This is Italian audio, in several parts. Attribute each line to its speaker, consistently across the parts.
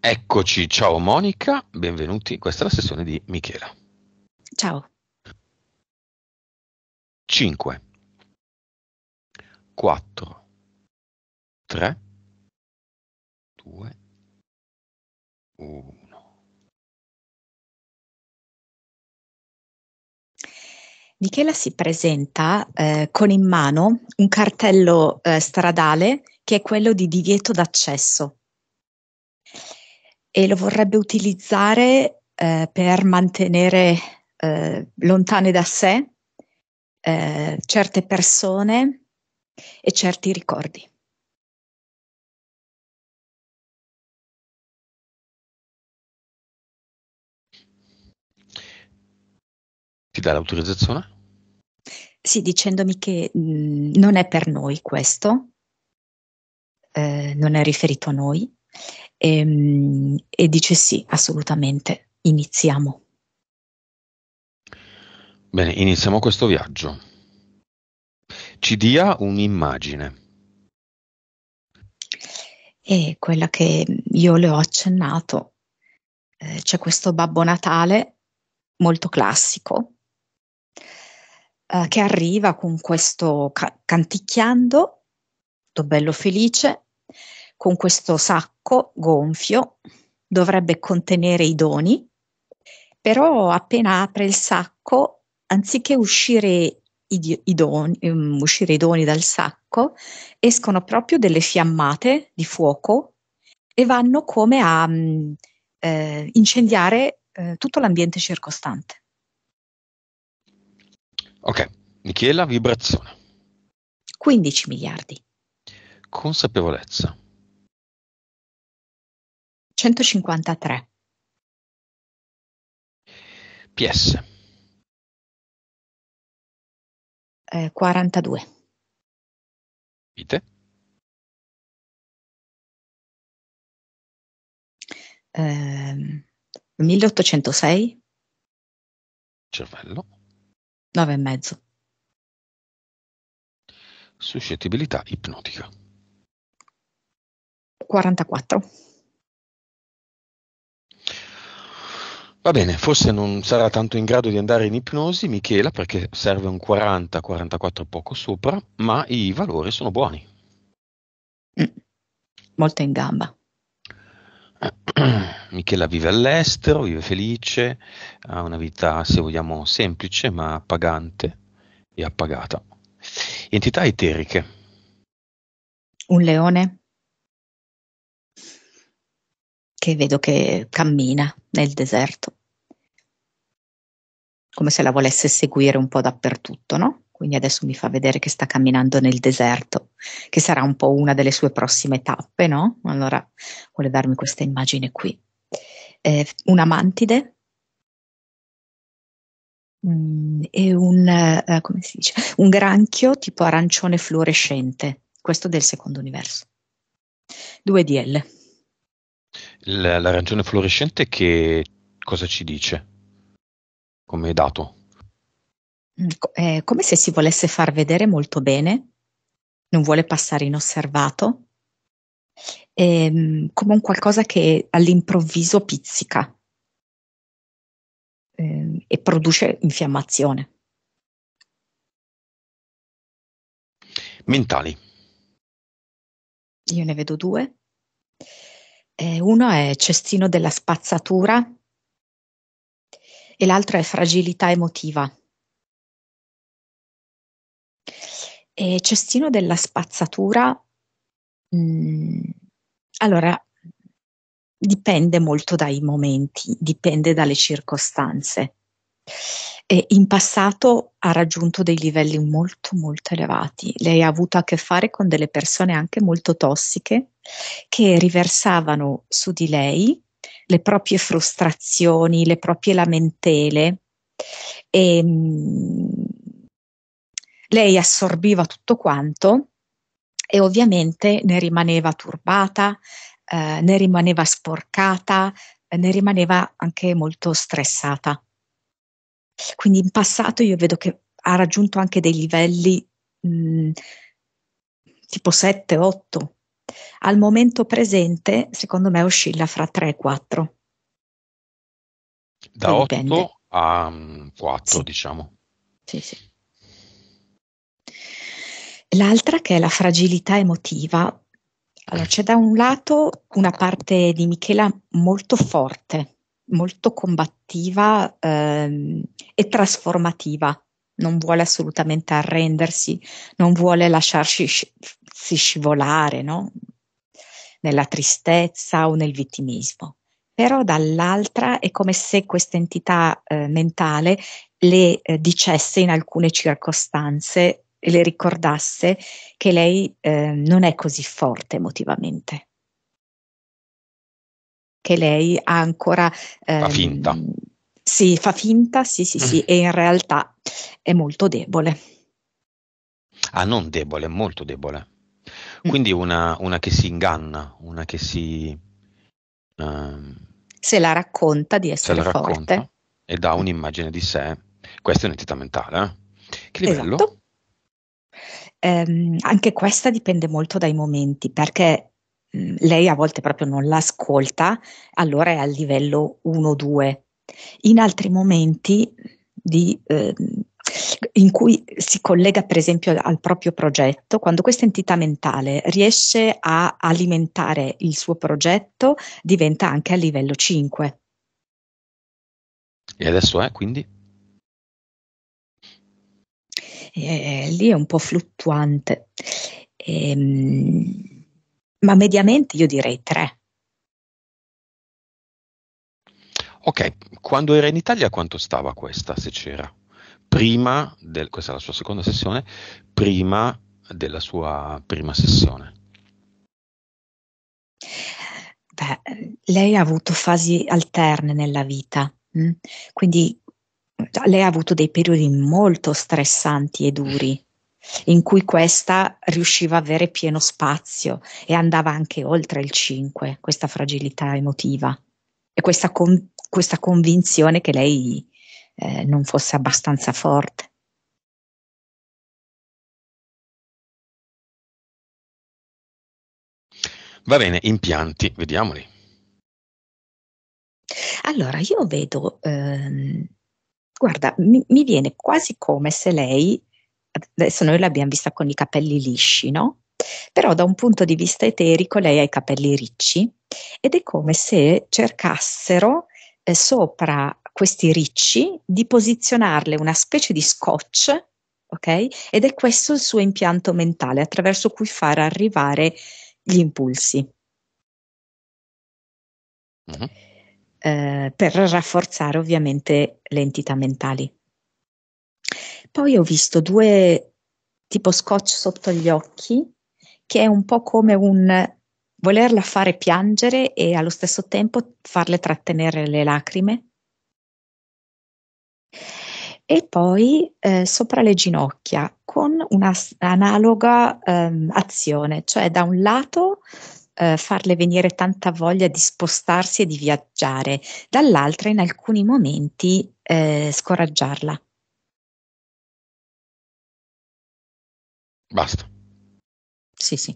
Speaker 1: Eccoci,
Speaker 2: ciao Monica, benvenuti. Questa è la sessione di Michela. Ciao. 5, 4,
Speaker 1: 3, 2, 1. Michela si presenta eh, con in mano un cartello eh,
Speaker 3: stradale che è quello di divieto d'accesso e lo vorrebbe utilizzare eh, per mantenere eh, lontane da
Speaker 1: sé eh, certe persone e certi ricordi. Ti dà
Speaker 2: l'autorizzazione?
Speaker 3: Sì, dicendomi che mh, mm, non è per noi questo, eh, non è riferito a noi e, ehm, e dice sì, assolutamente, iniziamo.
Speaker 2: Bene, iniziamo questo viaggio. Ci dia un'immagine.
Speaker 3: E quella che io le ho accennato, eh, c'è questo Babbo Natale molto classico eh, che arriva con questo ca- canticchiando, tutto bello felice, con questo sacco gonfio, dovrebbe contenere i doni, però appena apre il sacco, anziché uscire i, i doni, um, uscire i doni dal sacco, escono proprio delle fiammate di fuoco e vanno come a um, eh, incendiare eh, tutto l'ambiente circostante.
Speaker 2: Ok, Michela, vibrazione.
Speaker 3: 15 miliardi.
Speaker 2: Consapevolezza
Speaker 1: centocinquantatré PS. Eh, 42. Vite. Eh, 1806. Cervello. 9 e mezzo. Suscettibilità ipnotica. 44.
Speaker 2: Va bene, forse non sarà tanto in grado di andare in ipnosi Michela perché serve un 40-44 poco sopra, ma i valori sono buoni. Mm.
Speaker 3: molto in gamba.
Speaker 2: Michela vive all'estero, vive felice, ha una vita, se vogliamo, semplice ma pagante e appagata. Entità eteriche.
Speaker 1: Un leone che vedo che cammina nel deserto come se la volesse seguire
Speaker 3: un po' dappertutto, no? Quindi adesso mi fa vedere che sta camminando nel deserto, che sarà un po' una delle sue prossime tappe, no? Allora vuole darmi questa immagine qui. Eh, una mantide mm, e un, eh, come si dice? un granchio tipo arancione fluorescente, questo del secondo universo. 2DL.
Speaker 2: L'arancione fluorescente che cosa ci dice? come dato.
Speaker 3: È mm, eh, come se si volesse far vedere molto bene, non vuole passare inosservato, è ehm, come un qualcosa che all'improvviso
Speaker 1: pizzica ehm, e produce infiammazione. Mentali. Io ne vedo due. Eh, uno è cestino della
Speaker 3: spazzatura e l'altro è fragilità emotiva.
Speaker 1: E cestino della spazzatura, mh, mm, allora, dipende molto
Speaker 3: dai momenti, dipende dalle circostanze. E in passato ha raggiunto dei livelli molto molto elevati. Lei ha avuto a che fare con delle persone anche molto tossiche che riversavano su di lei le proprie frustrazioni, le proprie lamentele. E, ehm, lei assorbiva tutto quanto e ovviamente ne rimaneva turbata, eh, ne rimaneva sporcata, eh, ne rimaneva anche molto stressata. Quindi in passato io vedo che ha raggiunto anche dei livelli mh, mm, tipo 7-8 al momento presente, secondo me, oscilla fra 3 e 4.
Speaker 2: Da Poi 8 dipende. a 4, mm, sì. diciamo. Sì, sì.
Speaker 3: L'altra che è la fragilità emotiva. Allora, c'è da un lato una parte di Michela molto forte, molto combattiva ehm, e trasformativa non vuole assolutamente arrendersi, non vuole lasciarsi scivolare no? nella tristezza o nel vittimismo. Però dall'altra è come se questa entità eh, mentale le eh, dicesse in alcune circostanze e le ricordasse che lei eh, non è così forte emotivamente, che lei ha ancora... Ehm, finta sì, fa finta, sì, sì, sì, mm. e in realtà è molto debole.
Speaker 2: Ah, non debole, molto debole. Mm. Quindi mm. una, una, che si inganna, una che si... Um,
Speaker 3: se la racconta di essere se la forte. Racconta
Speaker 2: e dà un'immagine di sé. Questa è un'entità mentale. Eh? Che livello? Esatto.
Speaker 3: Ehm, anche questa dipende molto dai momenti, perché mh, mm, lei a volte proprio non l'ascolta, allora è al livello 1-2 in altri momenti di, eh, in cui si collega per esempio al proprio progetto, quando questa entità mentale riesce a alimentare il suo progetto, diventa anche a livello 5.
Speaker 2: E adesso è quindi?
Speaker 3: E, lì è un po' fluttuante, e, ehm, ma mediamente io direi 3.
Speaker 2: Ok, quando era in Italia quanto stava questa, se c'era? Prima, del, questa è la sua seconda sessione, prima della sua prima sessione.
Speaker 3: Beh, lei ha avuto fasi alterne nella vita, mm? quindi lei ha avuto dei periodi molto stressanti e duri in cui questa riusciva a avere pieno spazio e andava anche oltre il 5, questa fragilità emotiva e
Speaker 1: questa con- questa convinzione che lei eh, non fosse abbastanza forte.
Speaker 2: Va bene, impianti, vediamoli.
Speaker 1: Allora, io vedo, ehm, guarda, mi, mi, viene quasi
Speaker 3: come se lei, adesso noi l'abbiamo vista con i capelli lisci, no? Però da un punto di vista eterico lei ha i capelli ricci ed è come se cercassero eh, sopra questi ricci di posizionarle una specie di scotch, ok? Ed è questo il suo impianto mentale attraverso cui far arrivare gli impulsi. Uh-huh. Eh, per rafforzare ovviamente le entità mentali. Poi ho visto due tipo scotch sotto gli occhi, che è un po' come un volerla fare piangere e allo stesso tempo farle trattenere le lacrime. E poi eh, sopra le ginocchia con un'analoga ehm, azione, cioè da un lato eh, farle venire tanta voglia di spostarsi e di viaggiare,
Speaker 1: dall'altra in alcuni momenti eh, scoraggiarla. Basta. Sì, sì.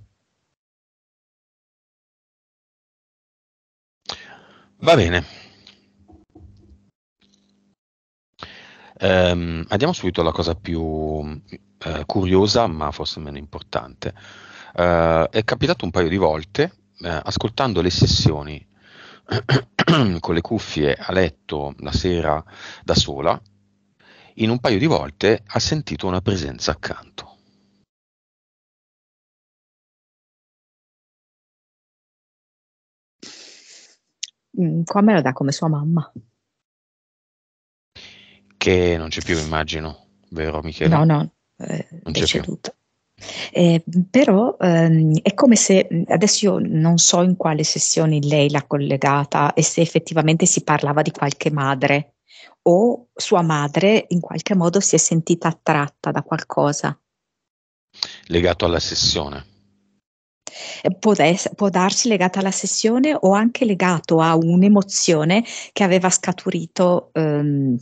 Speaker 1: Va bene.
Speaker 2: Um, andiamo subito alla cosa più uh, curiosa, ma forse meno importante. Uh, è capitato un paio di volte, uh, ascoltando le sessioni con le cuffie a letto la sera da sola, in un paio di volte ha sentito una presenza accanto.
Speaker 1: qua mm, me lo dà come sua mamma.
Speaker 2: Che non c'è più, immagino, vero Michele? No, no, eh, non c'è più.
Speaker 3: Eh, però ehm, è come se mm, adesso io non so in quale sessione lei l'ha collegata e se effettivamente si parlava di qualche madre o sua madre in qualche modo si è sentita attratta da qualcosa.
Speaker 2: Legato alla sessione.
Speaker 3: Può, des- può, darsi legata alla sessione o anche legato a un'emozione che aveva scaturito um,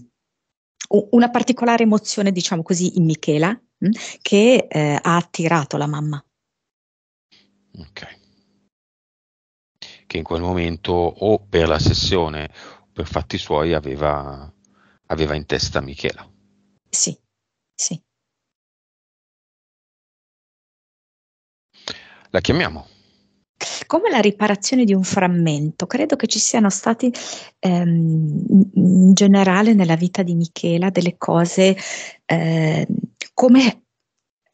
Speaker 3: una particolare emozione, diciamo così, in Michela, mh, mm, che eh, ha attirato la mamma. Ok.
Speaker 2: Che in quel momento o per la sessione o per fatti suoi aveva, aveva in testa Michela. Sì,
Speaker 1: sì. la
Speaker 2: chiamiamo.
Speaker 3: Come la riparazione di un frammento, credo che ci siano stati ehm, in generale nella vita di Michela delle cose eh, come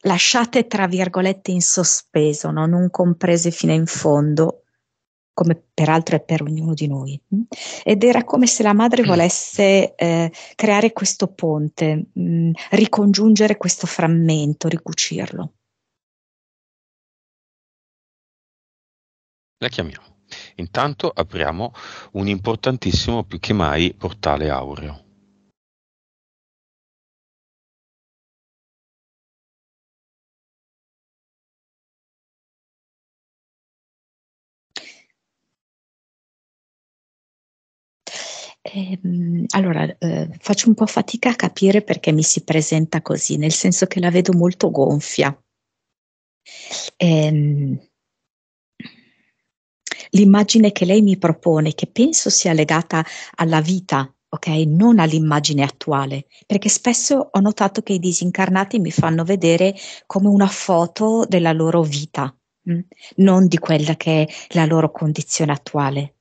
Speaker 3: lasciate tra virgolette in sospeso, no? non comprese fino in fondo, come peraltro è per ognuno di noi. Ed era come se la madre mm. volesse eh, creare questo ponte, mh, mm,
Speaker 1: ricongiungere questo frammento, ricucirlo.
Speaker 2: La chiamiamo. Intanto apriamo un importantissimo
Speaker 1: più che mai portale aureo. Ehm, allora, eh, faccio un po' fatica a capire perché mi si presenta
Speaker 3: così, nel senso che la vedo molto gonfia. Ehm, l'immagine che lei mi propone, che penso sia legata alla vita, ok? Non all'immagine attuale, perché spesso ho notato che i disincarnati mi fanno vedere come una foto della loro vita, mh? Mm? non di quella che è la loro condizione attuale.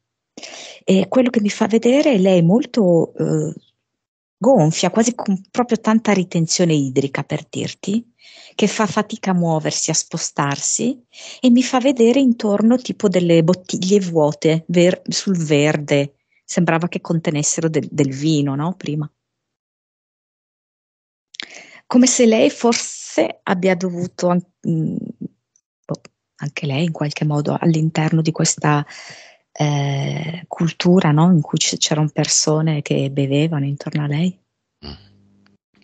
Speaker 3: E quello che mi fa vedere lei molto eh, gonfia, quasi con proprio tanta ritenzione idrica per dirti, che fa fatica a muoversi, a spostarsi e mi fa vedere intorno tipo delle bottiglie vuote ver- sul verde, sembrava che contenessero del, del vino, no? Prima. Come se lei forse abbia dovuto, mh, mm, boh, anche lei in qualche modo, all'interno di questa eh, cultura no? in cui c'erano persone che bevevano intorno a lei. Mm.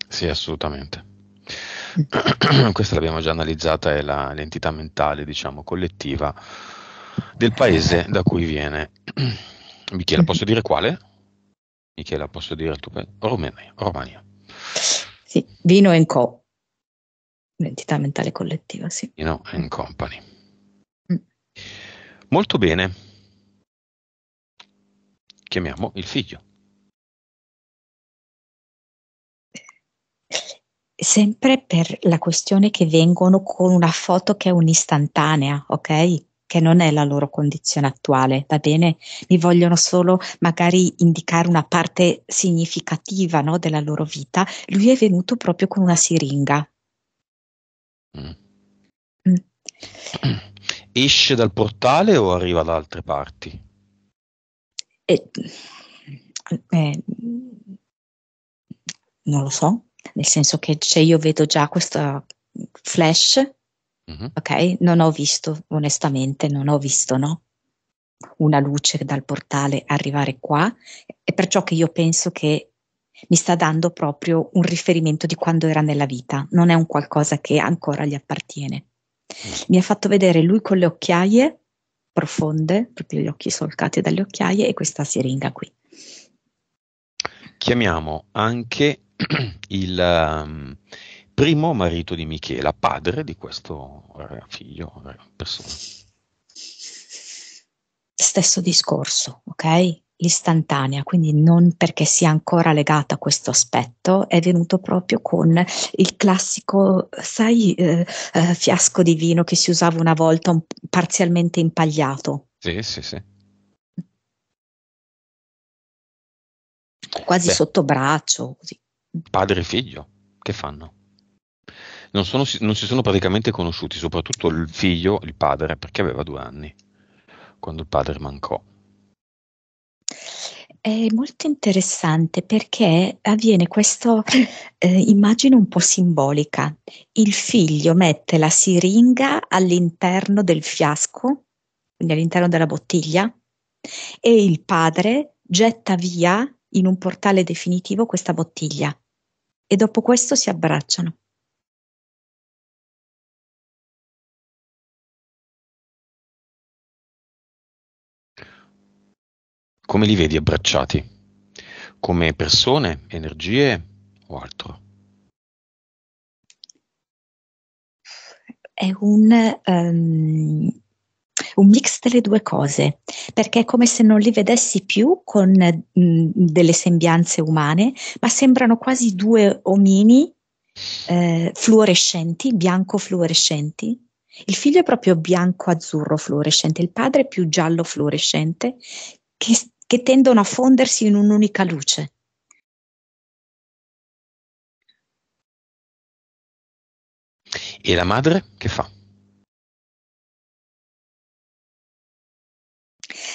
Speaker 2: Sì, assolutamente. Mm. Questa l'abbiamo già analizzata, è la, l'entità mentale, diciamo, collettiva del paese da cui viene. Michela, posso dire quale? Michela, posso dire il tuo paese? Romania. Romania.
Speaker 3: Sì, Vino and Co. L'entità mentale collettiva, sì. Vino and Company.
Speaker 2: Mm. Molto bene, chiamiamo
Speaker 1: il figlio.
Speaker 3: Sempre per la questione che vengono con una foto che è un'istantanea, ok? Che non è la loro condizione attuale, va bene? Mi vogliono solo magari indicare una parte significativa no, della loro vita. Lui è venuto proprio con una siringa.
Speaker 2: Mm. Mm. Esce dal portale o arriva da altre parti?
Speaker 3: E, eh, non lo so, nel senso che se io vedo già questo flash, mm-hmm. ok, non ho visto, onestamente, non ho visto, no? Una luce dal portale arrivare qua, e perciò che io penso che mi sta dando proprio un riferimento di quando era nella vita, non è un qualcosa che ancora gli appartiene. Mm. Mi ha fatto vedere lui con le occhiaie profonde, proprio gli occhi solcati dalle occhiaie e questa siringa qui.
Speaker 2: Chiamiamo anche il um, primo marito di Michela, padre di questo figlio, persona.
Speaker 3: Stesso discorso, ok? l'istantanea, quindi non perché sia ancora legata a questo aspetto, è venuto proprio con il classico, sai, eh, eh, fiasco di vino che si usava una volta un, parzialmente impagliato.
Speaker 2: Sì, sì, sì.
Speaker 3: Quasi Beh. sotto braccio, così.
Speaker 2: Padre e figlio, che fanno? Non, sono, non si sono praticamente conosciuti, soprattutto il figlio, il padre, perché aveva due anni, quando il padre mancò
Speaker 3: è molto interessante perché avviene questa eh, immagine un po' simbolica. Il figlio mette la siringa all'interno del fiasco, quindi all'interno della bottiglia, e il padre getta
Speaker 1: via in un portale definitivo questa bottiglia e dopo questo si abbracciano. Come li vedi abbracciati?
Speaker 2: Come persone, energie o altro?
Speaker 1: È un, um,
Speaker 3: un mix delle due cose, perché è come se non li vedessi più con mh, mm, delle sembianze umane, ma sembrano quasi due omini eh, fluorescenti, bianco fluorescenti. Il figlio è proprio bianco-azzurro fluorescente, il padre è più giallo fluorescente, che che tendono a fondersi
Speaker 1: in un'unica luce. E la madre che fa?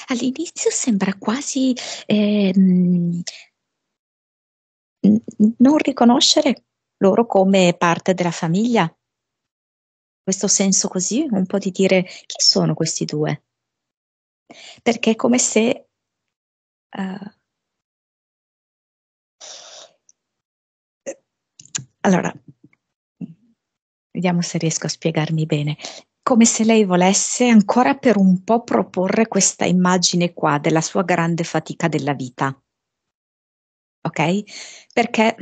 Speaker 1: All'inizio sembra quasi eh, non riconoscere loro come
Speaker 3: parte della famiglia. Questo senso così, un po' di dire chi sono
Speaker 1: questi due? Perché è come se Uh, allora,
Speaker 3: vediamo se riesco a spiegarmi bene. Come se lei volesse ancora per un po' proporre questa immagine qua della sua grande fatica della vita.
Speaker 1: Ok? Perché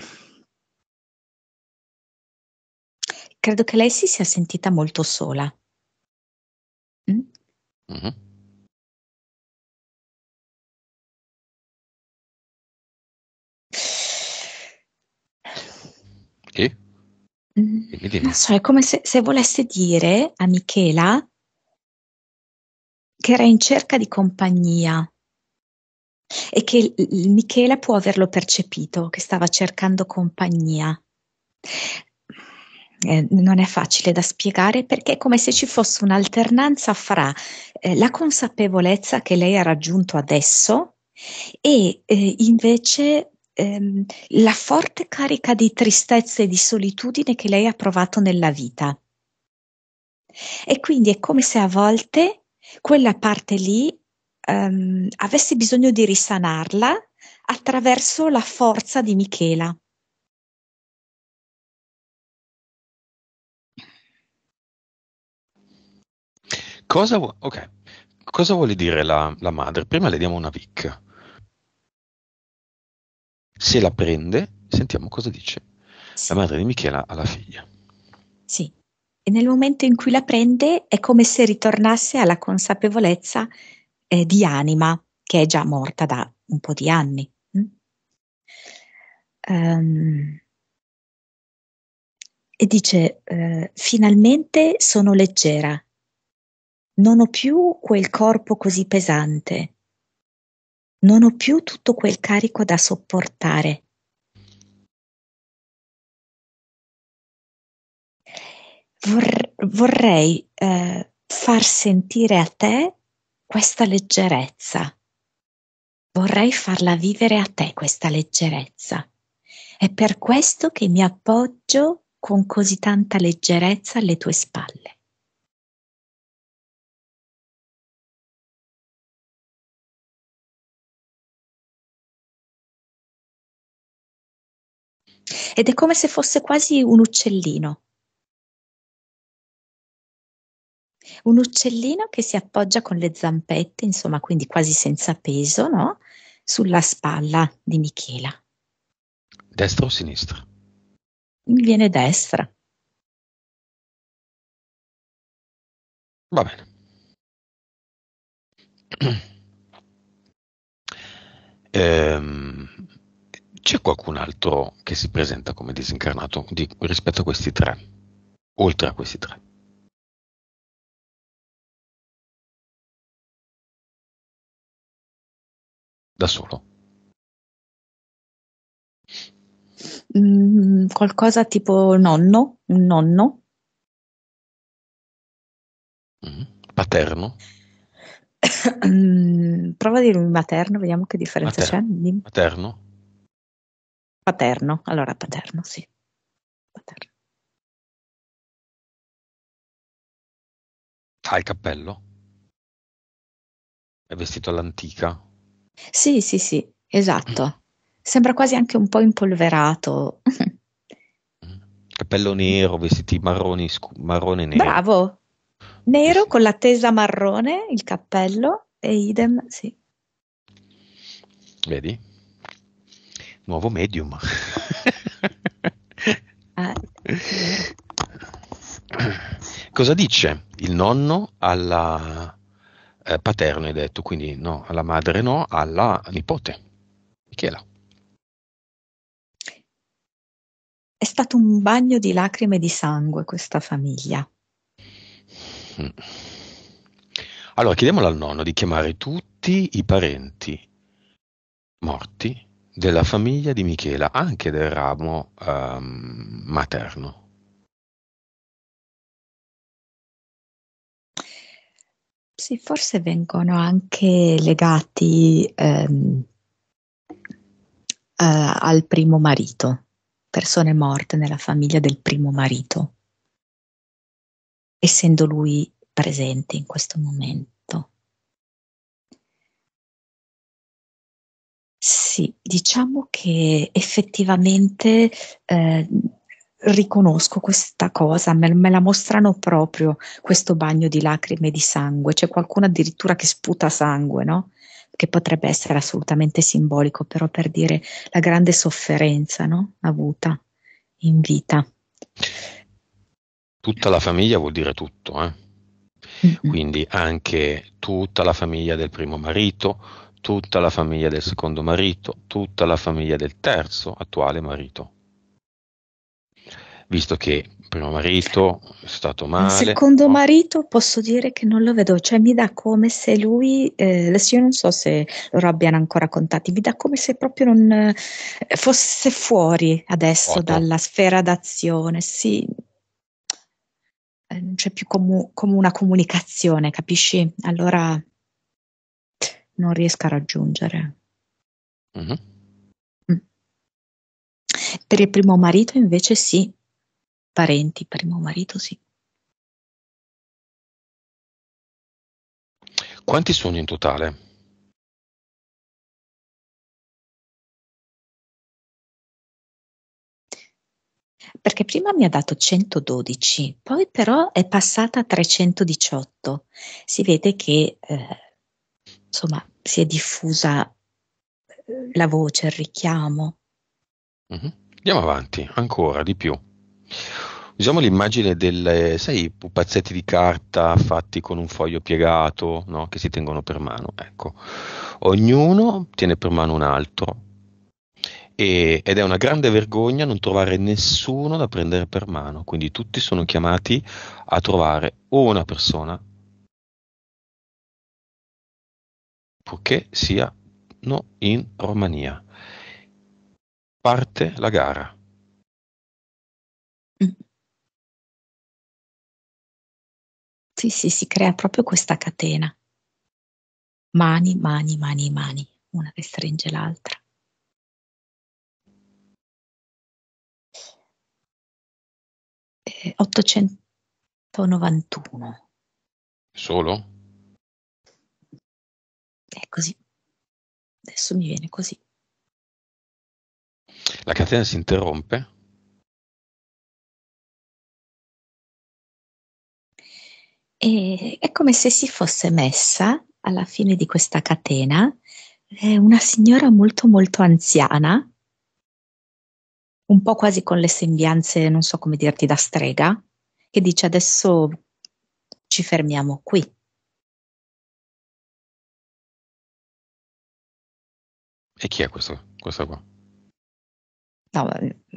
Speaker 1: credo che lei si sia sentita molto sola. Mm? Mm-hmm Mm-hmm. Non
Speaker 3: so, è come se, se, volesse dire a Michela che era in cerca di compagnia e che Michela può averlo percepito, che stava cercando compagnia. Eh, non è facile da spiegare perché è come se ci fosse un'alternanza fra eh, la consapevolezza che lei ha raggiunto adesso e eh, invece ehm, la forte carica di tristezza e di solitudine che lei ha provato nella vita. E quindi è come se a volte quella parte lì ehm, avesse bisogno di risanarla
Speaker 1: attraverso la forza di Michela.
Speaker 2: Cosa, vu- okay. Cosa vuole dire la, la, madre? Prima le diamo una vic se la prende, sentiamo cosa dice sì. la madre di Michela alla figlia.
Speaker 3: Sì, e nel momento in cui la prende è come se ritornasse alla consapevolezza eh, di anima che è già morta da un po' di anni. Mm? Um, e dice, eh, finalmente sono leggera, non ho più quel corpo così pesante, non ho più tutto quel
Speaker 1: carico da sopportare. Vor- vorrei eh, far sentire
Speaker 3: a te questa leggerezza. Vorrei farla vivere a te questa leggerezza. È per questo che mi appoggio
Speaker 1: con così tanta leggerezza alle tue spalle. Ed è come se fosse quasi un uccellino. Un uccellino
Speaker 3: che si appoggia con le zampette, insomma, quindi quasi senza peso, no? Sulla spalla
Speaker 1: di Michela.
Speaker 2: Destra o sinistra?
Speaker 1: Mi viene destra. Va bene.
Speaker 2: ehm c'è qualcun altro che si presenta come disincarnato di, rispetto
Speaker 1: a questi tre? Oltre a questi tre? Da solo? Mm, qualcosa tipo nonno, nonno. Mm. paterno?
Speaker 3: Mm, prova a dirmi materno, vediamo che differenza Mater- c'è.
Speaker 2: Materno?
Speaker 1: Paterno, allora Paterno, sì. Paterno. Ha il cappello?
Speaker 2: È vestito all'antica?
Speaker 1: Sì, sì, sì,
Speaker 3: esatto. Sembra quasi anche un po' impolverato.
Speaker 2: Mm. Cappello nero, vestiti marroni, scu- marrone nero.
Speaker 3: Bravo. Nero con la tesa marrone, il cappello e idem, sì.
Speaker 2: Vedi? Nuovo medium. ah. Cosa dice il nonno alla eh, paterno, hai detto, quindi no, alla madre no, alla nipote,
Speaker 1: Michela.
Speaker 3: È stato un bagno di lacrime di sangue questa famiglia.
Speaker 2: Allora chiediamolo al nonno di chiamare tutti i parenti morti della famiglia di Michela, anche del ramo um, materno.
Speaker 1: Sì, forse vengono anche legati ehm, eh,
Speaker 3: al primo marito, persone morte nella famiglia del primo
Speaker 1: marito, essendo lui presente in questo momento. Sì,
Speaker 3: diciamo che effettivamente, ehm, riconosco questa cosa, me, me la mostrano proprio questo bagno di lacrime e di sangue, c'è qualcuno addirittura che sputa sangue, no? Che potrebbe essere assolutamente simbolico, però per dire la grande sofferenza, no? Avuta in vita.
Speaker 2: Tutta la famiglia vuol dire tutto, eh? quindi anche tutta la famiglia del primo marito, tutta la famiglia del secondo marito, tutta la famiglia del terzo attuale marito. Visto che il primo marito è stato male. Il secondo
Speaker 3: no? marito posso dire che non lo vedo, cioè mi dà come se lui, eh, io non so se loro abbiano ancora contatti, mi dà come se proprio non eh, fosse fuori adesso Foto. dalla sfera d'azione, sì, eh, non c'è più comu- come una comunicazione, capisci? Allora non riesca a raggiungere.
Speaker 1: Uh-huh. Per il primo marito invece sì, parenti, primo marito sì. Quanti sono in totale? perché prima mi ha dato 112, poi però è passata a 318. Si
Speaker 3: vede che eh, insomma, si è diffusa eh, la voce, il richiamo.
Speaker 2: Mm-hmm. Andiamo avanti, ancora di più. Usiamo l'immagine delle, sai, pupazzetti di carta fatti con un foglio piegato, no? che si tengono per mano. Ecco. Ognuno tiene per mano un altro. E, ed è una grande vergogna non trovare nessuno da prendere per mano. Quindi tutti sono chiamati a trovare una persona purché siano in Romania.
Speaker 1: Parte la gara. Mm. Sì, sì, si crea proprio questa catena. Mani, mani, mani, mani, una che stringe l'altra. Eh, 891. Solo? È così. Adesso mi viene così. La catena si interrompe? E è come se si fosse
Speaker 3: messa alla fine di questa catena una signora molto molto anziana, un po' quasi con le sembianze, non so come dirti,
Speaker 1: da strega, che dice adesso ci fermiamo qui. E chi è questo, questa qua? No,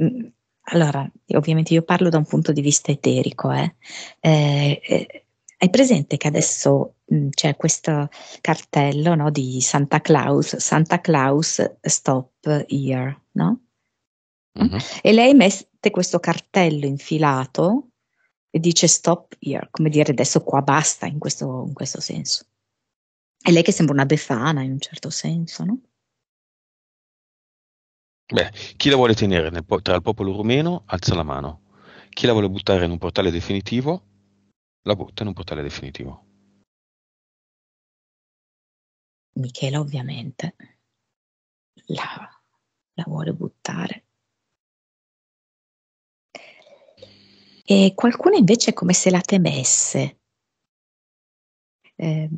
Speaker 1: mm, allora, ovviamente io parlo da
Speaker 3: un punto di vista eterico. Eh. Eh, eh, hai presente che adesso mh, mm, c'è questo cartello no, di Santa Claus, Santa Claus Stop Here, no? Mm-hmm. E lei mette questo cartello infilato e dice Stop Here, come dire adesso qua basta in questo, in questo senso. E lei che sembra una befana in un certo senso, no?
Speaker 2: Beh, chi la vuole tenere po- tra il popolo rumeno alza la mano. Chi la vuole buttare in un portale definitivo la butta in un portale definitivo.
Speaker 1: Michela ovviamente la, la vuole buttare. E qualcuno invece è come se la temesse. Eh.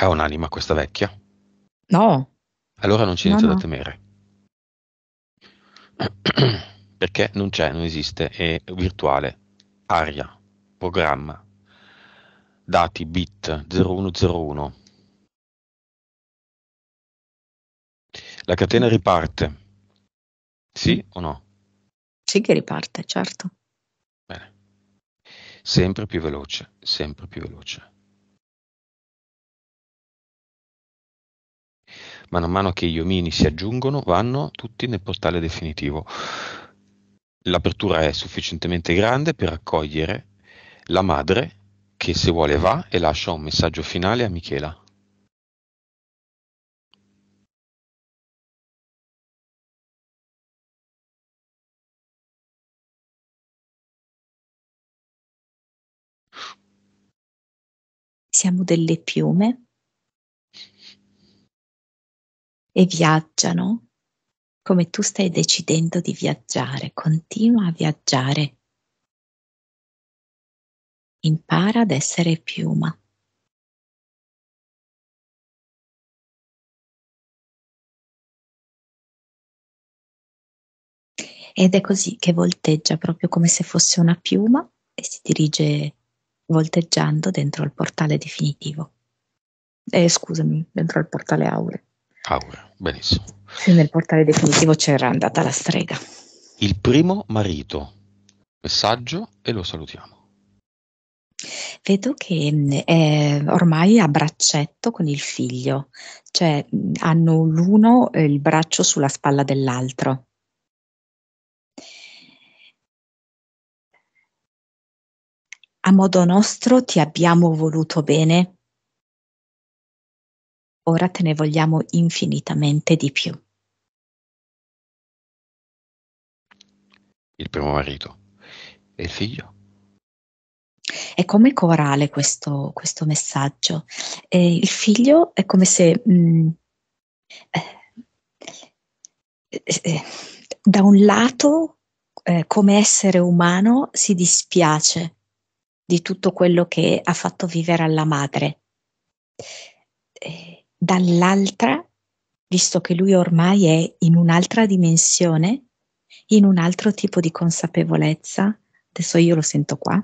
Speaker 1: Ha un'anima questa vecchia? No.
Speaker 2: Allora non c'è niente no. da temere. Perché non c'è, non esiste, è virtuale, aria, programma, dati, bit, 0101.
Speaker 1: La catena riparte, sì o no? Sì che riparte, certo. Bene. Sempre
Speaker 2: più veloce, sempre più veloce. Man mano che gli omini si aggiungono, vanno tutti nel portale definitivo. L'apertura è sufficientemente grande per accogliere la madre che se vuole va e lascia un messaggio finale a Michela.
Speaker 1: Siamo delle piume e viaggiano come tu stai decidendo di viaggiare, continua a viaggiare. Impara ad essere piuma. Ed è così che volteggia proprio come se fosse una piuma e si dirige
Speaker 3: volteggiando dentro il portale definitivo. Eh, scusami, dentro il portale aureo.
Speaker 2: Ah, benissimo.
Speaker 3: Se nel portale definitivo c'era andata la strega.
Speaker 2: Il primo marito. Messaggio e lo salutiamo.
Speaker 3: Vedo che mm, è ormai a braccetto con il figlio,
Speaker 1: cioè mm, hanno l'uno eh, il braccio sulla spalla dell'altro. A modo nostro ti abbiamo voluto bene ora te ne vogliamo infinitamente di più.
Speaker 2: Il primo marito e il figlio.
Speaker 3: È come corale questo, questo messaggio. Eh, il figlio è come se mh, mm, eh, eh, da un lato, eh, come essere umano, si dispiace di tutto quello che ha fatto vivere alla madre. Eh, dall'altra, visto che lui ormai è in un'altra dimensione, in un altro tipo di consapevolezza, adesso io lo sento qua,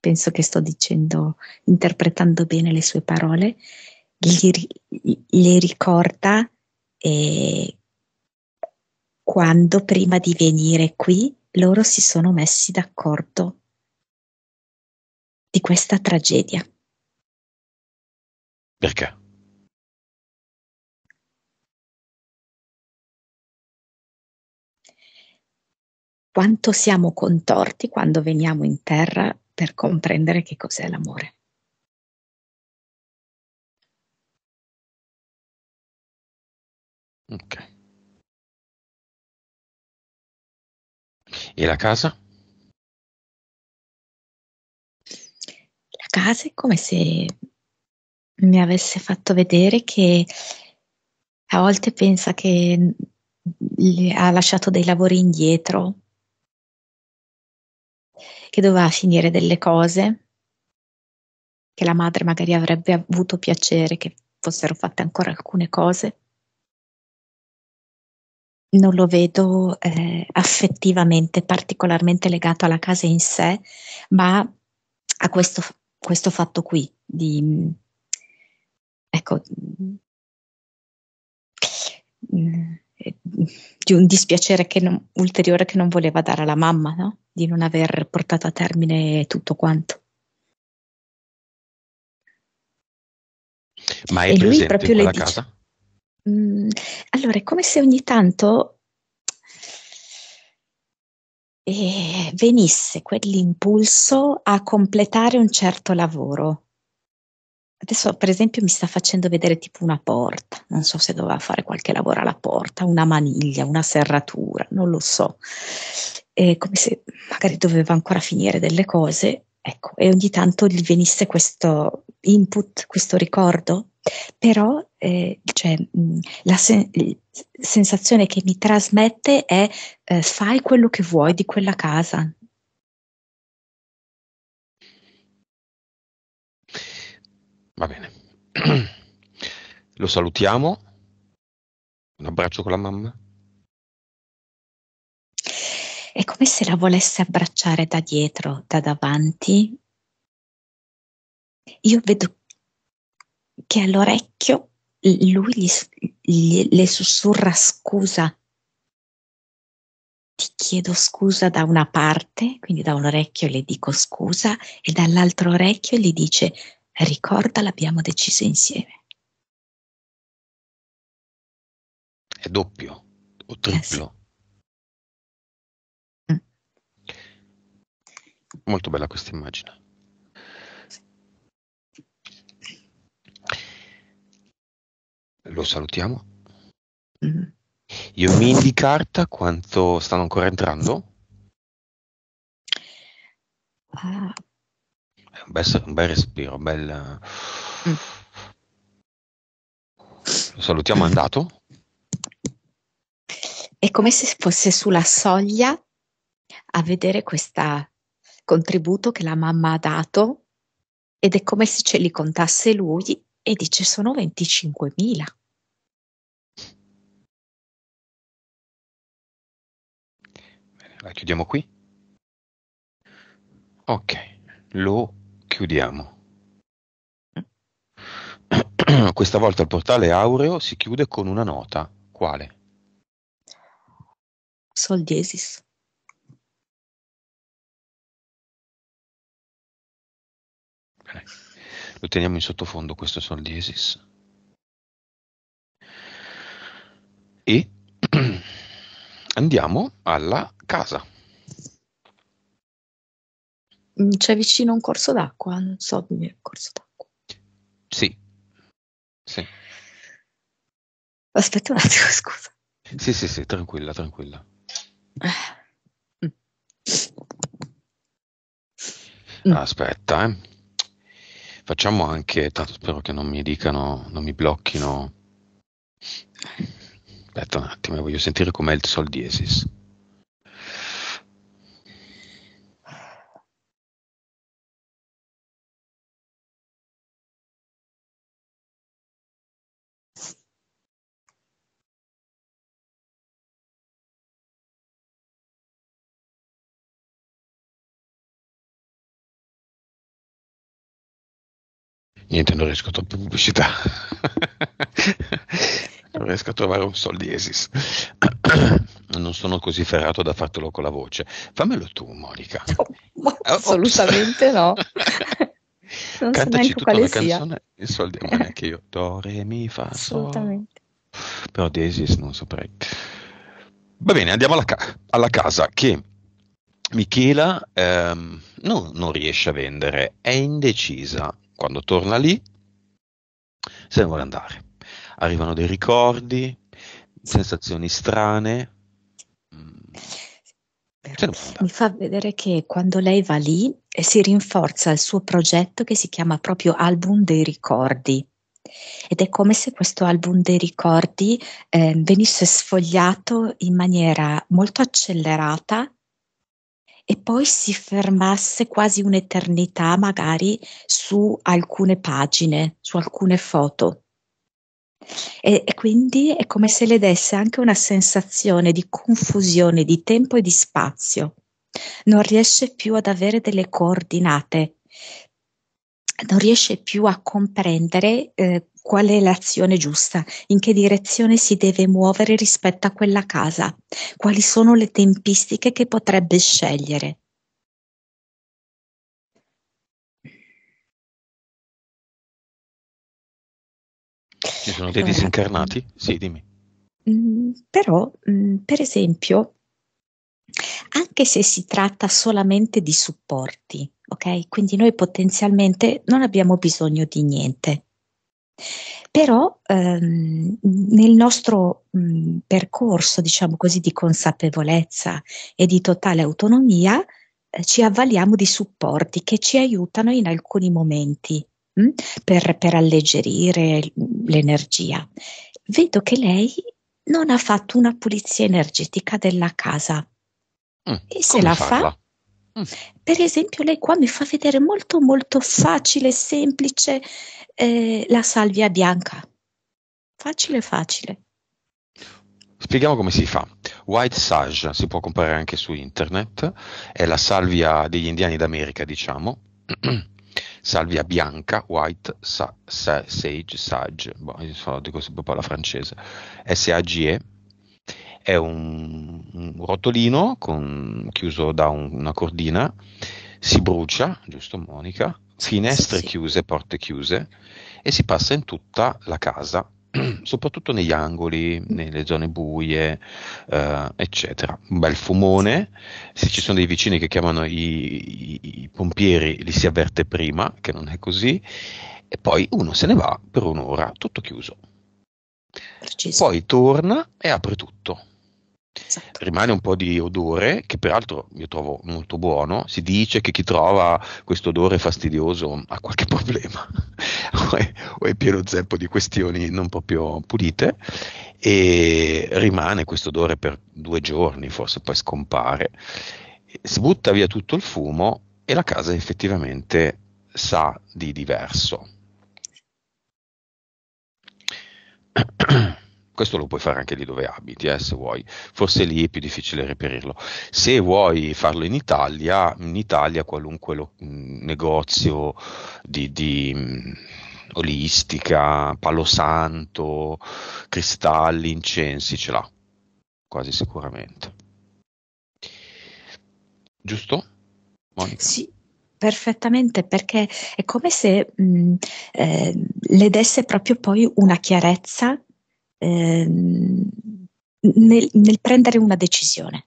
Speaker 3: penso che sto dicendo, interpretando bene le sue parole, gli, le ricorda eh, quando
Speaker 1: prima di venire qui loro si sono messi d'accordo di questa tragedia. Perché? quanto siamo contorti quando veniamo in terra per comprendere che cos'è l'amore. Ok. E la casa? La casa è come se mi avesse fatto vedere
Speaker 3: che a volte pensa che ha lasciato dei lavori indietro che doveva finire delle cose che la madre magari avrebbe avuto piacere che fossero fatte ancora alcune cose. Non lo vedo eh, affettivamente particolarmente legato alla casa in sé, ma
Speaker 1: a questo, questo fatto qui di ecco mm, eh, di un dispiacere che non,
Speaker 3: ulteriore che non voleva dare alla mamma, no? di non aver portato a termine tutto quanto.
Speaker 1: Ma è e lui proprio le dice, casa? Mm, allora, è come se ogni tanto
Speaker 3: eh, venisse quell'impulso a completare un certo lavoro Adesso, per esempio, mi sta facendo vedere tipo una porta, non so se doveva fare qualche lavoro alla porta, una maniglia, una serratura, non lo so. È come se magari doveva ancora finire delle cose, ecco, e ogni tanto gli venisse questo input, questo ricordo, però eh, cioè, mm, la sen- sensazione che mi trasmette è
Speaker 1: eh, fai quello che vuoi di quella casa, Va bene.
Speaker 2: Lo salutiamo. Un abbraccio con la mamma.
Speaker 3: È come se la volesse abbracciare da dietro, da davanti.
Speaker 1: Io vedo che all'orecchio lui gli, gli, le sussurra scusa.
Speaker 3: Ti chiedo scusa da una parte, quindi da un orecchio le dico scusa e
Speaker 1: dall'altro orecchio gli dice Ricorda, l'abbiamo deciso insieme. È doppio o triplo. Eh sì. mm. Molto bella questa immagine.
Speaker 2: Lo salutiamo. Mm. Io mi indicarta quanto stanno ancora entrando? Ah, un bel, un bel respiro, un bel... Mm. Salutiamo Andato.
Speaker 3: È come se fosse sulla soglia a vedere questo contributo che la mamma ha
Speaker 1: dato ed è come se ce li contasse lui e dice sono 25.000.
Speaker 2: Bene, la chiudiamo qui. Ok, lo chiudiamo. Questa volta il portale aureo si chiude con una nota. Quale?
Speaker 1: Sol diesis.
Speaker 2: Bene. Lo teniamo in sottofondo questo sol diesis. E andiamo alla casa.
Speaker 3: Mm, c'è vicino un corso d'acqua, non so dove è il corso d'acqua.
Speaker 2: Sì. sì.
Speaker 1: Aspetta un attimo, scusa.
Speaker 2: Sì, sì, sì, tranquilla, tranquilla. Mm. Mm. Aspetta, eh. Facciamo anche, tanto spero che non mi dicano, non mi blocchino. Aspetta un attimo, voglio sentire com'è il sol diesis. Niente, non riesco a troppo pubblicità. non riesco a trovare un sol diesis. non sono così ferrato da fartelo con la voce. Fammelo tu, Monica. No,
Speaker 1: oh, assolutamente no.
Speaker 2: non Cantaci so tutta quale la canzone, il sol diesis, neanche io. Do, re, mi, fa, Assolutamente. Sol. Però diesis non saprei. Va bene, andiamo alla, ca- alla casa che Michela ehm, no, non riesce a vendere, è indecisa, quando torna lì, se ne vuole andare. Arrivano dei ricordi, sensazioni strane. Mm.
Speaker 3: Mi fa vedere che quando lei va lì eh, si rinforza il suo progetto che si chiama proprio Album dei ricordi. Ed è come se questo album dei ricordi eh, venisse sfogliato in maniera molto accelerata e poi si fermasse quasi un'eternità magari su alcune pagine, su alcune foto. E, e, quindi è come se le desse anche una sensazione di confusione di tempo e di spazio. Non riesce più ad avere delle coordinate, non riesce più a comprendere eh, qual è l'azione giusta, in che direzione si deve muovere rispetto a quella casa, quali sono le
Speaker 1: tempistiche che potrebbe scegliere. Ci sono dei eh,
Speaker 2: disincarnati? Mm. Sì, dimmi.
Speaker 1: Mm, però, mm, per
Speaker 2: esempio,
Speaker 3: anche se si tratta solamente di supporti, ok? Quindi noi potenzialmente non abbiamo bisogno di niente, però ehm, nel nostro mh, mhmm, percorso, diciamo così, di consapevolezza e di totale autonomia, eh, ci avvaliamo di supporti che ci aiutano in alcuni momenti mh, hm, per, per alleggerire l'energia. Vedo che lei non ha fatto una pulizia energetica della casa.
Speaker 1: Mm, e se la farla? fa,
Speaker 3: per esempio, lei qua mi fa vedere molto molto facile e semplice eh, la salvia bianca. Facile, facile.
Speaker 2: Spieghiamo come si fa. White Sage si può comprare anche su internet, è la salvia degli indiani d'America, diciamo. salvia bianca, white, sa, sa, sage, sage, boh, dico sempre un francese, S-A-G-E, è un, un rotolino con, chiuso da un, una cordina, si brucia, giusto Monica? Finestre sì, sì. chiuse, porte chiuse e si passa in tutta la casa, soprattutto negli angoli, nelle zone buie, eh, eccetera. Un bel fumone, se ci sono dei vicini che chiamano i, i, i pompieri li si avverte prima, che non è così, e poi uno se ne va per un'ora, tutto chiuso. Preciso. Poi torna e apre tutto. Esatto. Rimane un po' di odore che peraltro io trovo molto buono. Si dice che chi trova questo odore fastidioso ha qualche problema o, è, o è pieno zeppo di questioni non proprio pulite e rimane questo odore per due giorni, forse poi scompare. Si butta via tutto il fumo e la casa effettivamente sa di diverso questo lo puoi fare anche lì dove abiti, eh, se vuoi, forse lì è più difficile reperirlo. Se vuoi farlo in Italia, in Italia qualunque lo, mm, negozio di, di mm, olistica, palo santo, cristalli, incensi ce l'ha, quasi sicuramente. Giusto? Monica? Sì,
Speaker 3: perfettamente perché è come se mh, mm, eh, le desse proprio poi una chiarezza ehm, nel, nel, prendere una decisione.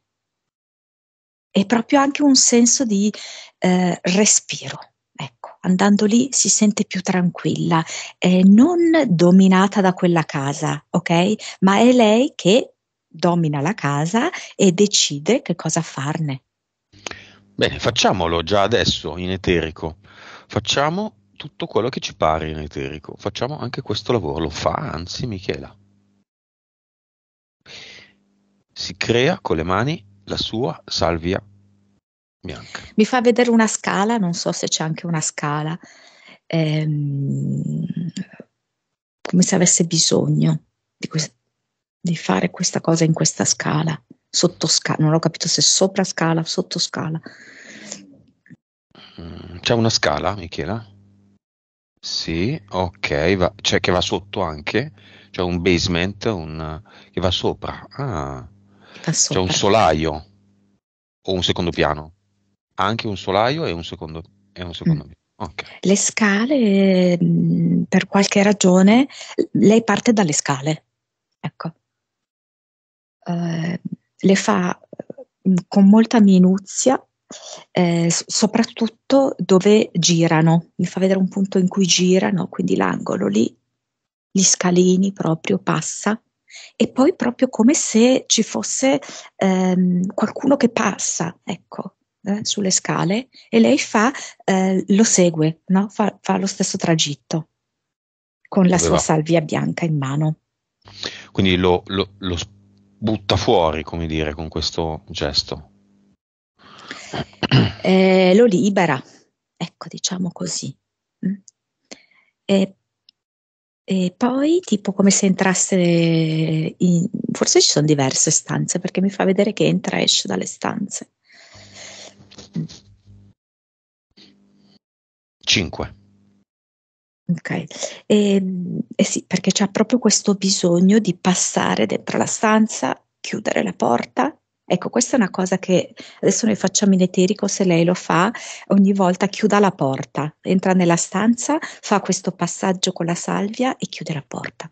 Speaker 3: È proprio anche un senso di eh, respiro. Ecco, andando lì si sente più tranquilla, eh, non dominata da quella casa, ok? Ma è lei che domina la casa e decide che cosa farne.
Speaker 2: Bene, facciamolo già adesso in eterico. Facciamo tutto quello che ci pare in eterico. Facciamo anche questo lavoro, lo fa anzi Michela si crea con le mani la sua salvia bianca.
Speaker 3: Mi fa vedere una scala, non so se c'è anche una scala, ehm, come se avesse bisogno di, quest- di, fare questa cosa in questa scala, sotto scala, non ho capito se sopra scala o sotto scala.
Speaker 2: Mm, c'è una scala, Michela? Sì, ok, va, c'è cioè che va sotto anche, c'è un basement un, che va sopra. Ah. C'è un solaio o un secondo piano? Anche un solaio e un secondo, e un secondo mm. piano. Okay.
Speaker 3: Le scale, mm, per qualche ragione, lei parte dalle scale, ecco. Eh, le fa mm, con molta minuzia, eh, soprattutto dove girano. Mi fa vedere un punto in cui girano, quindi l'angolo lì, gli scalini proprio passa e poi proprio come se ci fosse ehm, qualcuno che passa, ecco, eh, sulle scale e lei fa, eh, lo segue, no? fa, fa, lo stesso tragitto con la Dove sua va? salvia bianca in mano.
Speaker 2: Quindi lo, lo, lo, butta fuori, come dire, con questo gesto.
Speaker 3: Eh, lo libera, ecco, diciamo così. Mm. E e poi, tipo, come se entrasse in, forse ci sono diverse stanze perché mi fa vedere che entra e esce
Speaker 1: dalle stanze. 5. Ok, e,
Speaker 3: e eh sì, perché c'è proprio questo bisogno di passare dentro la stanza, chiudere la porta Ecco, questa è una cosa che adesso noi facciamo in eterico, se lei lo fa, ogni volta chiuda la porta, entra nella stanza, fa questo passaggio con la salvia e chiude la porta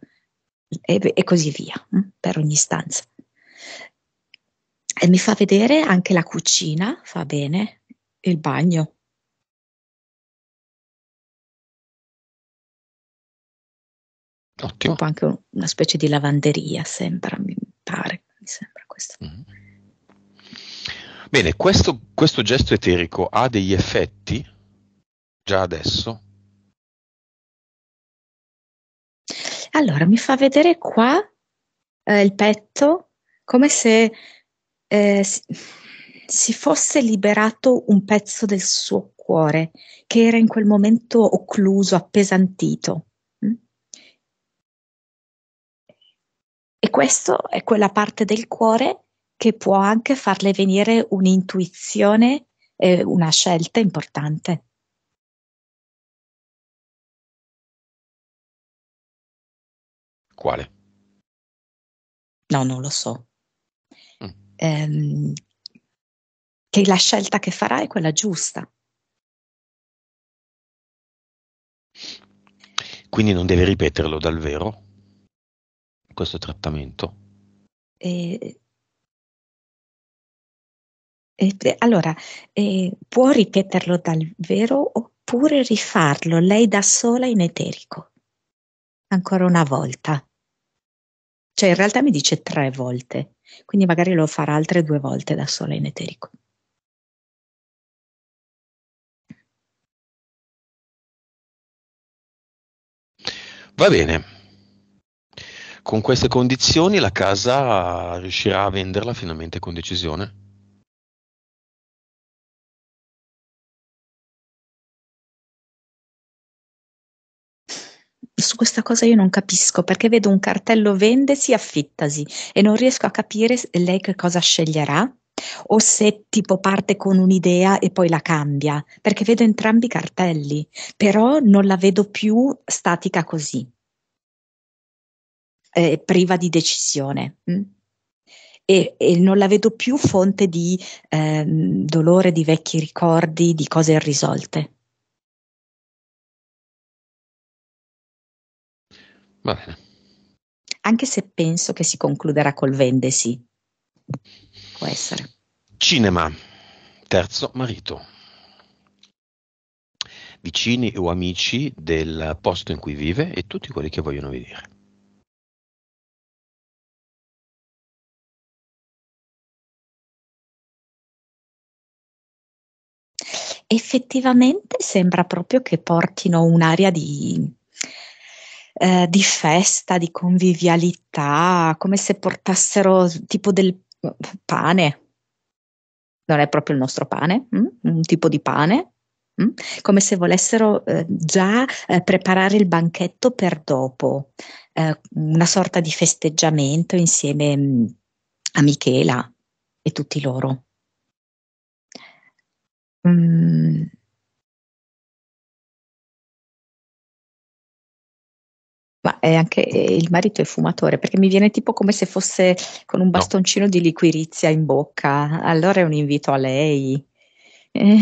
Speaker 3: e, e così via mm, per ogni stanza. E mi fa vedere
Speaker 1: anche la cucina, fa bene, il bagno, Ottimo. anche una specie di lavanderia, sembra, mi pare, mi sembra questo. Mm-hmm.
Speaker 2: Bene, questo, questo gesto eterico ha degli effetti già adesso?
Speaker 1: Allora, mi fa
Speaker 3: vedere qua eh, il petto come se eh, si fosse liberato un pezzo del suo cuore che era in quel momento occluso, appesantito. Mm? E questo è quella parte del cuore che può anche farle
Speaker 1: venire un'intuizione, e eh, una scelta importante. Quale? No, non lo so. Mm. Ehm, che la scelta che farà è quella giusta. Quindi non deve ripeterlo dal vero questo trattamento? E allora, eh, può ripeterlo dal vero oppure
Speaker 3: rifarlo lei da sola in eterico? Ancora una volta.
Speaker 1: Cioè, in realtà mi dice tre volte, quindi magari lo farà altre due volte da sola in eterico.
Speaker 2: Va bene. Con queste condizioni la casa riuscirà a venderla finalmente con decisione?
Speaker 1: su questa cosa io non capisco perché vedo un
Speaker 3: cartello vendesi affittasi e non riesco a capire lei che cosa sceglierà o se tipo parte con un'idea e poi la cambia, perché vedo entrambi i cartelli, però non la vedo più statica così, eh, priva di decisione. Hm? E, e, non la vedo più fonte
Speaker 1: di eh, dolore, di vecchi ricordi, di cose irrisolte. Va bene. Anche se penso che si concluderà col vendesi.
Speaker 2: Può essere. Cinema. Terzo marito. Vicini o amici del posto in cui vive e tutti quelli che vogliono vedere.
Speaker 1: effettivamente sembra proprio
Speaker 3: che portino un'aria di eh, di festa, di convivialità, come se portassero tipo del pane. Non è proprio il nostro pane, mh? Mm? un tipo di pane, mh? Mm? come se volessero eh, già eh, preparare il banchetto per dopo, eh, una sorta di festeggiamento insieme mh, mm, a Michela e tutti loro.
Speaker 1: Mm. Ma anche eh, il marito è fumatore, perché mi viene tipo come se fosse con un bastoncino no. di liquirizia in bocca.
Speaker 3: Allora è un invito a lei. Eh,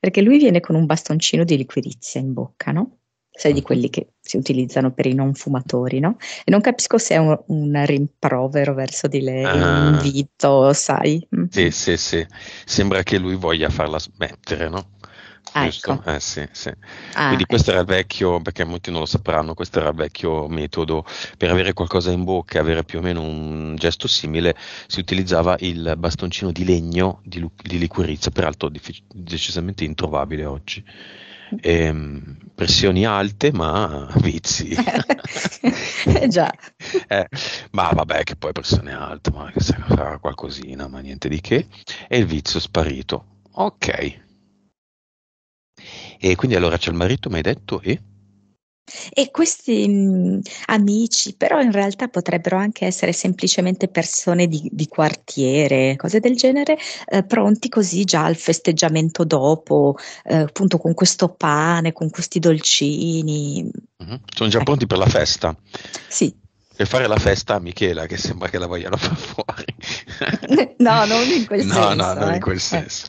Speaker 3: perché lui viene con un bastoncino di liquirizia in bocca, no? Sai di mm. quelli che si utilizzano per i non fumatori, no? E non capisco se è un, un rimprovero verso di lei, ah. un invito, sai?
Speaker 2: Mm. Sì, sì, sì. Sembra che lui voglia farla smettere, no? giusto? Ah, ecco. Eh, sì, sì. Ah, Quindi ecco. questo ecco. era il vecchio, perché molti non lo sapranno, questo era il vecchio metodo per avere qualcosa in bocca, avere più o meno un gesto simile, si utilizzava il bastoncino di legno di, lu- di liquirizia, peraltro diffic- decisamente introvabile oggi. E, ehm, pressioni alte ma vizi eh, già eh, ma vabbè che poi pressione alta ma che sarà qualcosina ma niente di che e il vizio è sparito ok e quindi allora c'è il marito, mi hai detto, e?
Speaker 3: E questi mh, mm, amici, però in realtà potrebbero anche essere semplicemente persone di, di quartiere, cose del genere, eh, pronti così già al festeggiamento dopo, eh, appunto con questo pane, con questi dolcini.
Speaker 2: Mm-hmm. Sono già ecco. pronti per la festa. Sì. Per fare la festa a Michela, che sembra che la vogliano far fuori.
Speaker 1: no, non in quel no, senso. No, non eh. in quel eh. senso.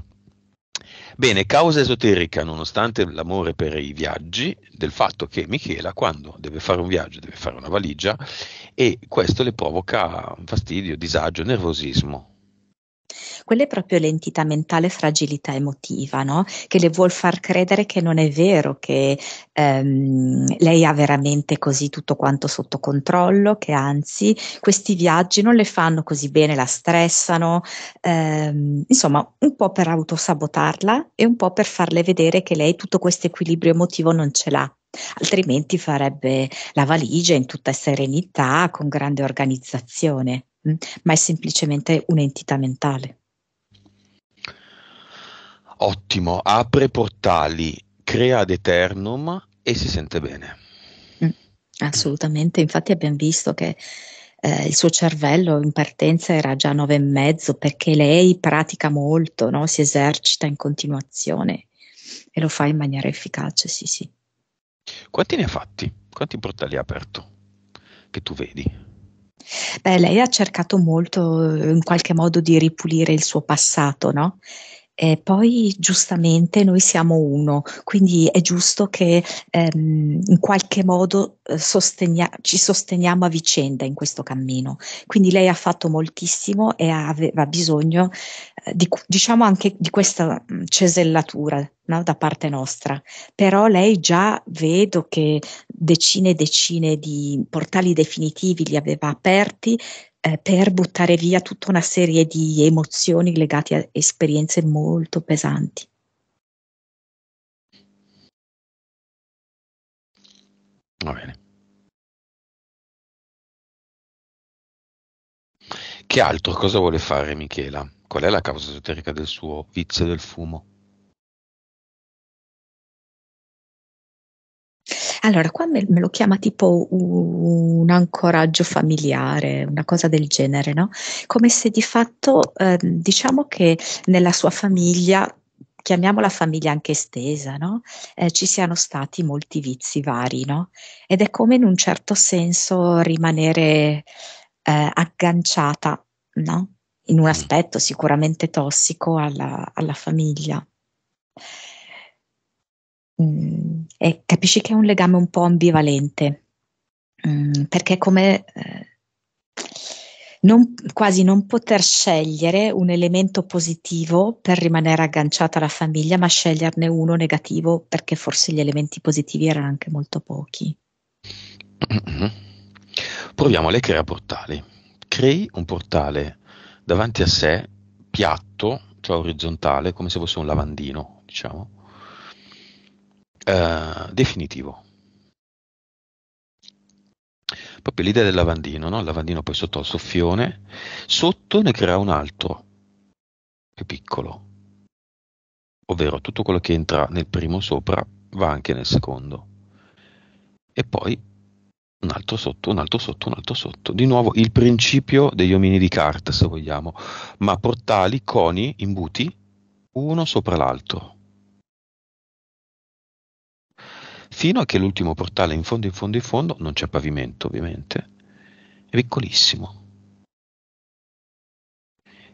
Speaker 2: Bene, causa esoterica, nonostante l'amore per i viaggi, del fatto che Michela quando deve fare un viaggio deve fare una valigia e questo le provoca fastidio, disagio, nervosismo.
Speaker 3: Quella è proprio l'entità mentale fragilità emotiva, no? che le vuol far credere che non è vero, che ehm, lei ha veramente così tutto quanto sotto controllo, che anzi questi viaggi non le fanno così bene, la stressano, ehm, insomma un po' per autosabotarla e un po' per farle vedere che lei tutto questo equilibrio emotivo non ce l'ha altrimenti farebbe la valigia in tutta serenità, con grande organizzazione ma è semplicemente un'entità mentale.
Speaker 2: Ottimo, apre portali, crea ad eternum e si sente bene.
Speaker 3: Mm, assolutamente, infatti abbiamo visto che eh, il suo cervello in partenza era già nove e mezzo perché lei pratica molto, no? si esercita in continuazione e lo fa in maniera efficace, sì
Speaker 2: sì. Quanti ne ha fatti? Quanti portali ha aperto? Che tu vedi?
Speaker 3: Beh, lei ha cercato molto eh, in qualche modo di ripulire il suo passato, no? E poi giustamente noi siamo uno, quindi è giusto che ehm, in qualche modo eh, sostegna- ci sosteniamo a vicenda in questo cammino. Quindi lei ha fatto moltissimo e aveva bisogno di, diciamo anche di questa cesellatura no, da parte nostra, però lei già vedo che decine e decine di portali definitivi li aveva aperti eh, per buttare via tutta una serie di emozioni legate
Speaker 1: a esperienze molto pesanti. Va bene. Che altro cosa vuole fare Michela? Qual è la causa
Speaker 2: esoterica del suo "Vizio del fumo"?
Speaker 1: Allora, qua me me lo chiama tipo un ancoraggio
Speaker 3: familiare, una cosa del genere, no, come se di fatto, ehm, diciamo che nella sua famiglia, chiamiamola famiglia anche estesa, no, ehm, ci siano stati molti vizi vari, no, ed è come in un certo senso rimanere, ehm, agganciata, no, in un mm. aspetto sicuramente tossico alla, alla famiglia. Mm, e capisci che è un legame un po' ambivalente, mm, perché come eh, non, quasi non poter scegliere un elemento positivo per rimanere agganciata alla famiglia, ma sceglierne uno negativo perché forse gli elementi positivi erano anche molto pochi.
Speaker 2: Mm-hmm. Proviamo a leggere a portali. Crei un portale davanti a sé, piatto, cioè orizzontale, come se fosse un lavandino, diciamo, eh, definitivo. Proprio l'idea del lavandino, no? il lavandino poi sotto al soffione, sotto ne crea un altro, più piccolo, ovvero tutto quello che entra nel primo sopra va anche nel secondo. E poi un altro sotto, un altro sotto, un altro sotto. Di nuovo il principio degli omini di carta, se vogliamo, ma portali, coni, imbuti, uno sopra l'altro. Fino a che l'ultimo portale in fondo, in fondo, in fondo, non c'è pavimento ovviamente, è piccolissimo.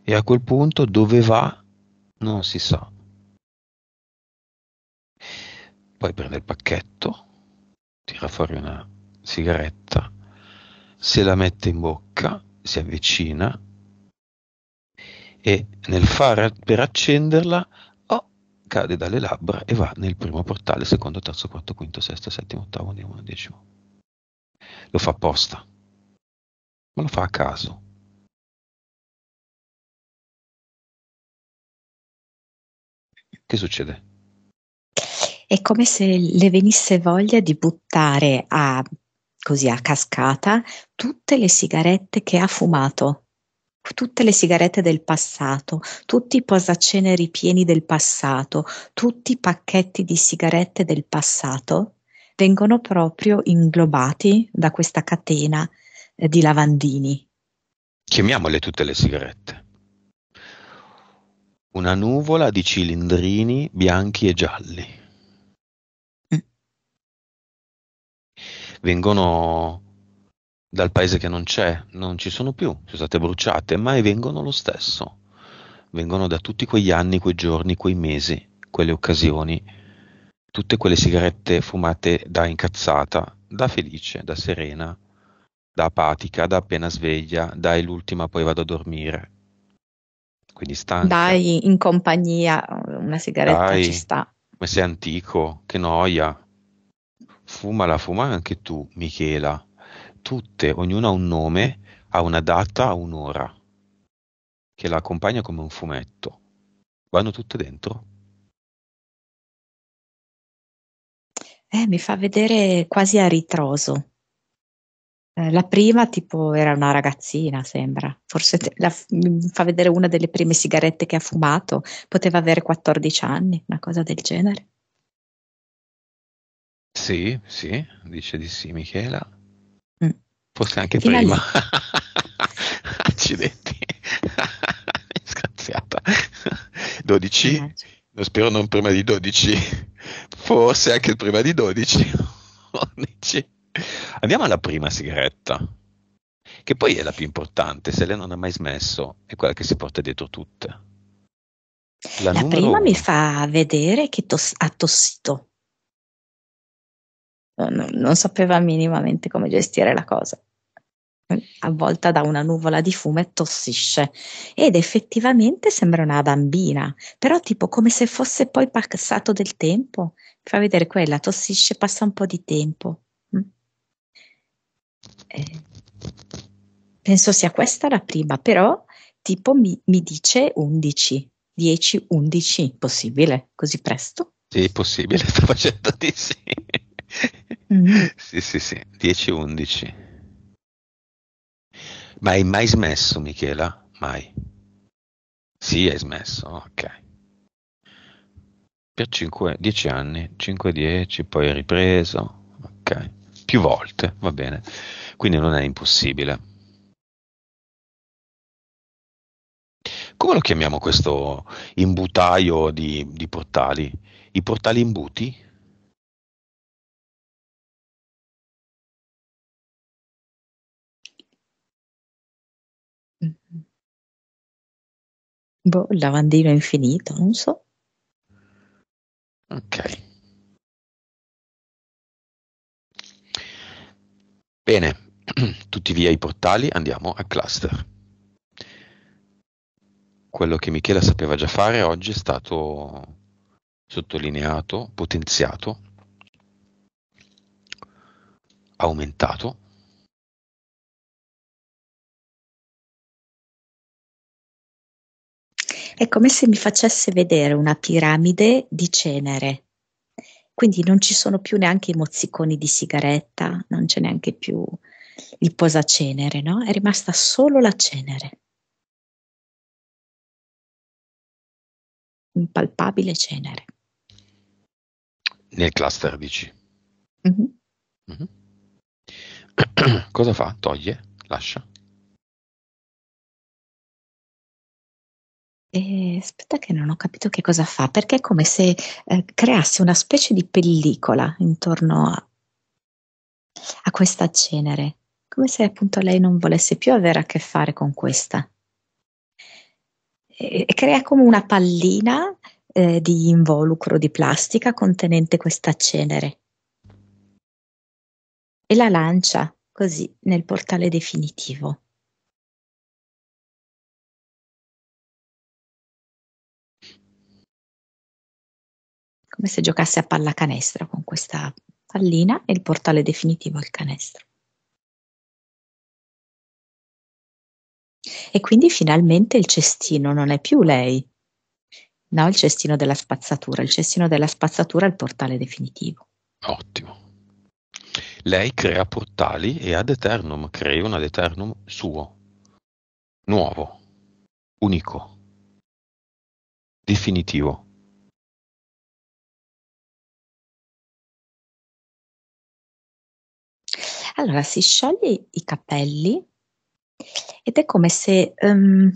Speaker 2: E a quel punto dove va non si sa. Poi prende il pacchetto, tira fuori una sigaretta, se la mette in bocca, si avvicina e nel fare per accenderla oh, cade dalle labbra e va nel primo portale, secondo, terzo, quarto, quinto, sesto, settimo, ottavo, nono, decimo. Lo fa apposta,
Speaker 1: ma lo fa a caso.
Speaker 2: Che succede?
Speaker 1: È come se le
Speaker 3: venisse voglia di buttare a così a cascata tutte le sigarette che ha fumato, tutte le sigarette del passato, tutti i posaceneri pieni del passato, tutti i pacchetti di sigarette del passato vengono proprio inglobati da questa catena eh, di lavandini.
Speaker 2: Chiamiamole tutte le sigarette. Una nuvola di cilindrini bianchi e gialli vengono dal paese che non c'è, non ci sono più, sono state bruciate, ma vengono lo stesso, vengono da tutti quegli anni, quei giorni, quei mesi, quelle occasioni, tutte quelle sigarette fumate da incazzata, da felice, da serena, da apatica, da appena sveglia, dai l'ultima poi vado a dormire. Quindi stanca. Dai
Speaker 3: in compagnia una sigaretta dai, ci
Speaker 2: sta. Ma sei antico, che noia, fuma la fuma anche tu, Michela. Tutte, ognuna ha un nome, ha una data, ha un'ora, che la accompagna come un fumetto. Vanno tutte dentro?
Speaker 1: Eh, mi fa vedere quasi a ritroso. Eh, la prima, tipo,
Speaker 3: era una ragazzina, sembra. Forse la, mi fa vedere una delle prime sigarette che ha fumato. Poteva avere 14 anni, una cosa del genere.
Speaker 2: Sì, sì, dice di sì Michela. Mm. Forse anche Finalmente. prima. Accidenti. Scaziata. 12. No, spero non prima di 12. Forse anche prima di 12. 11. Andiamo alla prima sigaretta, che poi è la più importante, se lei non ha mai smesso, è quella che si porta dietro tutte. La, la prima uno. mi
Speaker 3: fa vedere che tos- ha tossito non, non sapeva minimamente come gestire la cosa avvolta da una nuvola di fumo tossisce ed effettivamente sembra una bambina, però tipo come se fosse poi passato del tempo. Fa vedere quella, tossisce, passa un po' di tempo. Mm. Eh, penso sia questa la prima, però tipo mi, mi dice 11, 10, 11, possibile, così presto?
Speaker 2: Sì, possibile, sto facendo di sì. Mm-hmm. Sì, sì, sì, 10-11. Ma hai mai smesso, Michela? Mai. Sì, hai smesso, ok. Per 5, 10 anni, 5-10, poi hai ripreso, ok. Più volte, va bene. Quindi non è impossibile. Come lo chiamiamo questo
Speaker 1: imbutaio di, di portali? I portali imbuti? Boh, il lavandino infinito, non so. Ok.
Speaker 2: Bene, tutti via i portali, andiamo a cluster. Quello che Michela sapeva già fare oggi è stato sottolineato, potenziato, aumentato
Speaker 1: È come se mi facesse vedere una piramide di cenere. Quindi non ci sono
Speaker 3: più neanche i mozziconi di sigaretta, non c'è neanche più il posacenere,
Speaker 1: no? È rimasta solo la cenere. Impalpabile cenere.
Speaker 2: Nel cluster dici?
Speaker 1: Mm-hmm. Mm-hmm.
Speaker 2: Cosa fa? Toglie?
Speaker 1: Lascia? E aspetta che non ho capito che cosa fa, perché è come se, ehm, creasse una specie di pellicola
Speaker 3: intorno a a questa cenere, come se appunto lei non volesse più avere a che fare con questa. e crea come una pallina eh, di involucro di plastica contenente questa cenere
Speaker 1: e la lancia così nel portale definitivo. come se giocasse a pallacanestro con questa pallina e il portale definitivo il canestro. E quindi finalmente il cestino non è più lei,
Speaker 3: no, il cestino della spazzatura, il cestino della spazzatura è il portale definitivo.
Speaker 1: Ottimo.
Speaker 2: Lei crea portali e ad eternum crea un ad eternum suo, nuovo, unico,
Speaker 1: definitivo. Allora si scioglie i capelli ed è come se, ehm,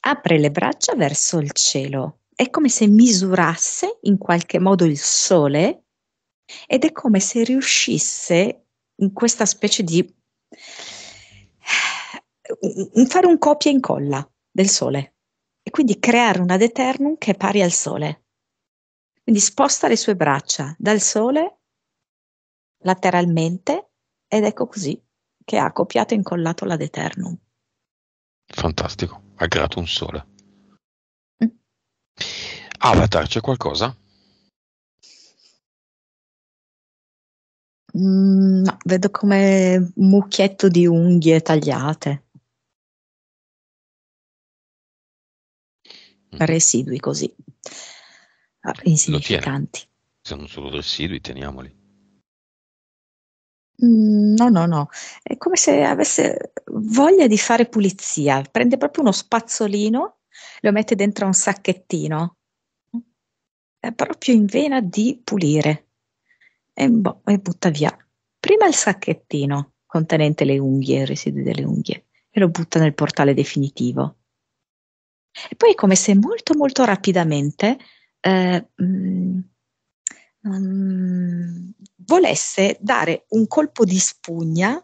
Speaker 3: apre le braccia verso il cielo, è come se misurasse in qualche modo il sole ed è come se riuscisse in questa specie di fare un copia e incolla del sole e quindi creare una deternum che è pari al sole. Quindi sposta le sue braccia dal sole lateralmente ed ecco così che ha copiato e incollato la Deternum.
Speaker 2: Fantastico, ha creato un sole. Mm. Avatar, c'è qualcosa?
Speaker 1: Mm, no, vedo come un mucchietto di unghie tagliate. Mm. Residui così, insignificanti.
Speaker 2: Sono solo residui, teniamoli.
Speaker 1: Mm, no, no, no,
Speaker 3: è come se avesse voglia di fare pulizia, prende proprio uno spazzolino, lo mette dentro un sacchettino, è proprio in vena di pulire e, boh, e butta via. Prima il sacchettino contenente le unghie, i residui delle unghie, e lo butta nel portale definitivo. E poi è come se molto molto rapidamente eh, mh, mm, um, volesse dare un colpo di spugna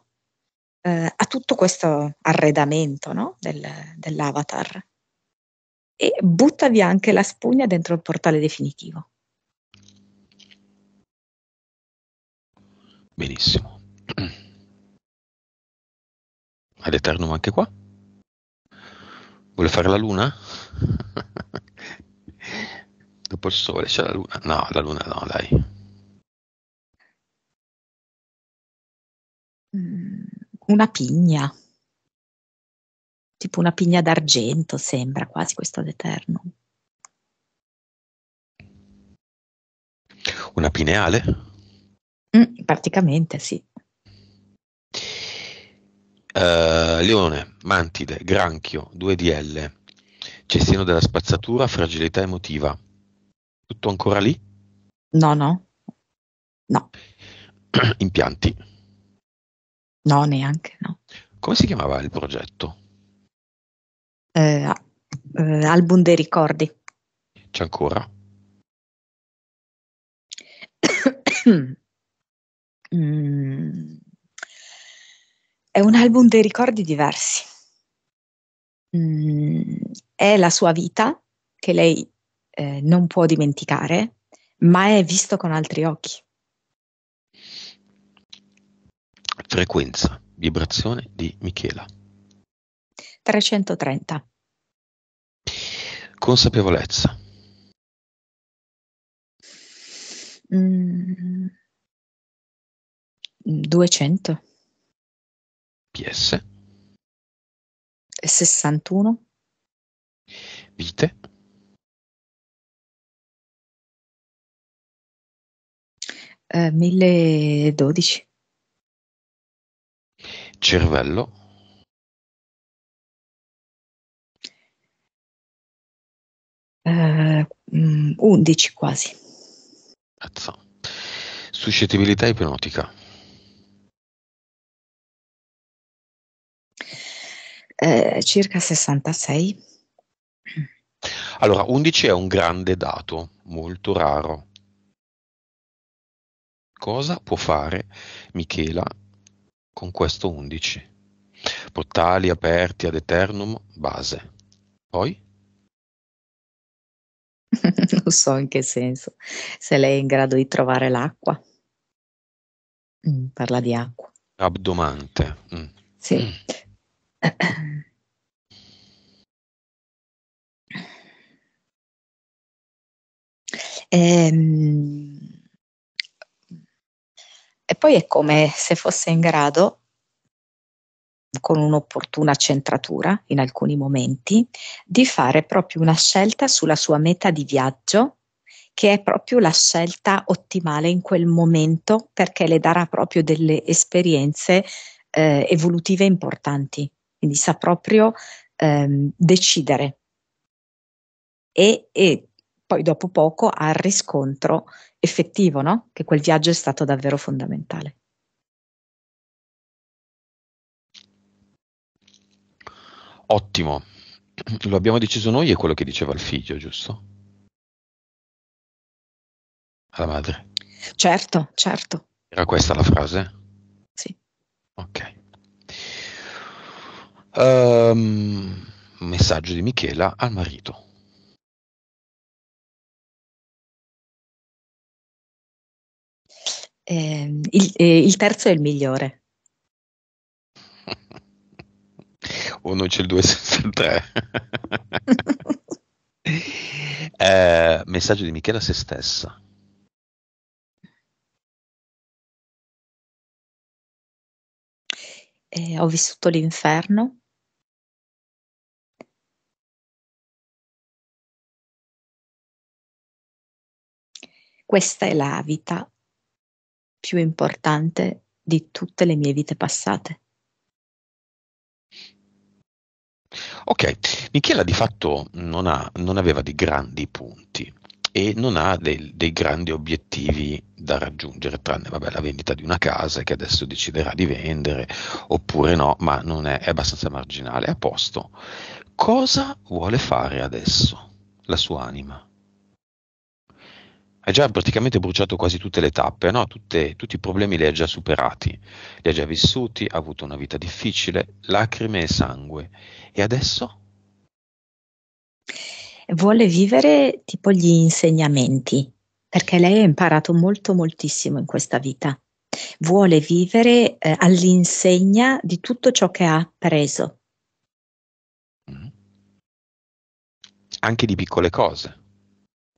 Speaker 3: eh, a tutto questo arredamento no? Del, dell'avatar e butta via anche la spugna dentro il portale definitivo.
Speaker 1: Benissimo.
Speaker 2: Ad Eternum anche qua? Vuole fare la luna? Dopo il Sole c'è la Luna? No, la Luna no,
Speaker 1: dai. Mm, una pigna, tipo una pigna d'argento sembra quasi questo d'eterno.
Speaker 2: Una pineale?
Speaker 3: Mm, praticamente sì.
Speaker 2: Uh, leone, mantide, granchio, 2DL, cestino della spazzatura, fragilità emotiva. Tutto ancora lì? No, no. No. Impianti?
Speaker 1: No, neanche, no. Come si chiamava il progetto? Eh, eh, album dei ricordi. C'è ancora? mm.
Speaker 3: È un album dei ricordi diversi.
Speaker 1: Mm.
Speaker 3: È la sua vita che lei eh, non può dimenticare, ma è visto con altri occhi.
Speaker 2: Frequenza, vibrazione di Michela.
Speaker 3: 330.
Speaker 1: Consapevolezza. Mm, 200. PS. 61. Vite. Eh, 1012. Cervello. Eh, 11 mm, quasi. Azza. Suscettibilità ipnotica.
Speaker 3: Eh, circa 66.
Speaker 2: Allora, 11 è un grande dato, molto raro cosa può fare Michela con questo 11? Portali aperti ad eternum, base. Poi?
Speaker 3: non so in che senso, se lei è in grado di trovare l'acqua. Mm, parla di acqua.
Speaker 2: Abdomante. Mm.
Speaker 1: Sì. Mm. ehm e poi è come se fosse in grado,
Speaker 3: con un'opportuna centratura in alcuni momenti, di fare proprio una scelta sulla sua meta di viaggio, che è proprio la scelta ottimale in quel momento, perché le darà proprio delle esperienze eh, evolutive importanti. Quindi sa proprio ehm, decidere e, e poi dopo poco al riscontro effettivo, no? che quel viaggio è stato davvero fondamentale.
Speaker 1: Ottimo, lo abbiamo deciso
Speaker 2: noi e quello che diceva il figlio, giusto? Alla madre.
Speaker 1: Certo, certo.
Speaker 2: Era questa la frase?
Speaker 1: Sì. Ok.
Speaker 2: Um, messaggio di Michela al
Speaker 1: marito. Eh, il, eh, il, terzo è il migliore.
Speaker 2: O non c'è il 2 senza il eh, messaggio di Michela a se stessa.
Speaker 1: Eh, ho vissuto l'inferno. Questa è la vita più importante di tutte le mie vite passate.
Speaker 2: Ok, Michela di fatto non, ha, non aveva dei grandi punti e non ha dei, dei grandi obiettivi da raggiungere, tranne vabbè, la vendita di una casa che adesso deciderà di vendere, oppure no, ma non è, è abbastanza marginale, a posto. Cosa vuole fare adesso la sua anima? ha già praticamente bruciato quasi tutte le tappe, no? Tutte, tutti i problemi li ha già superati, li ha già vissuti, ha avuto una vita difficile, lacrime e sangue. E adesso?
Speaker 3: Vuole vivere tipo gli insegnamenti, perché lei ha imparato molto moltissimo in questa vita. Vuole vivere eh, all'insegna di tutto ciò che ha preso. Mm.
Speaker 2: Anche di piccole cose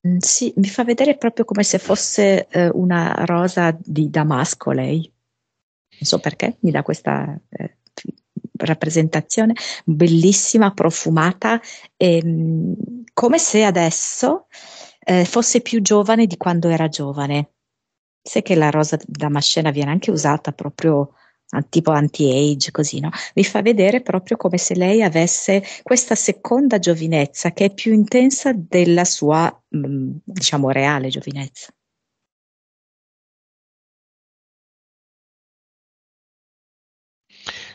Speaker 3: Mm, sì, mi fa vedere proprio come se fosse eh, una rosa di Damasco lei. Non so perché mi dà questa eh, rappresentazione bellissima, profumata, e, mm, come se adesso eh, fosse più giovane di quando era giovane. Sai che la rosa damascena viene anche usata proprio Ah, tipo anti-age, così, no? Vi fa vedere proprio come se lei avesse questa seconda giovinezza
Speaker 1: che è più intensa della sua, mm, diciamo, reale giovinezza.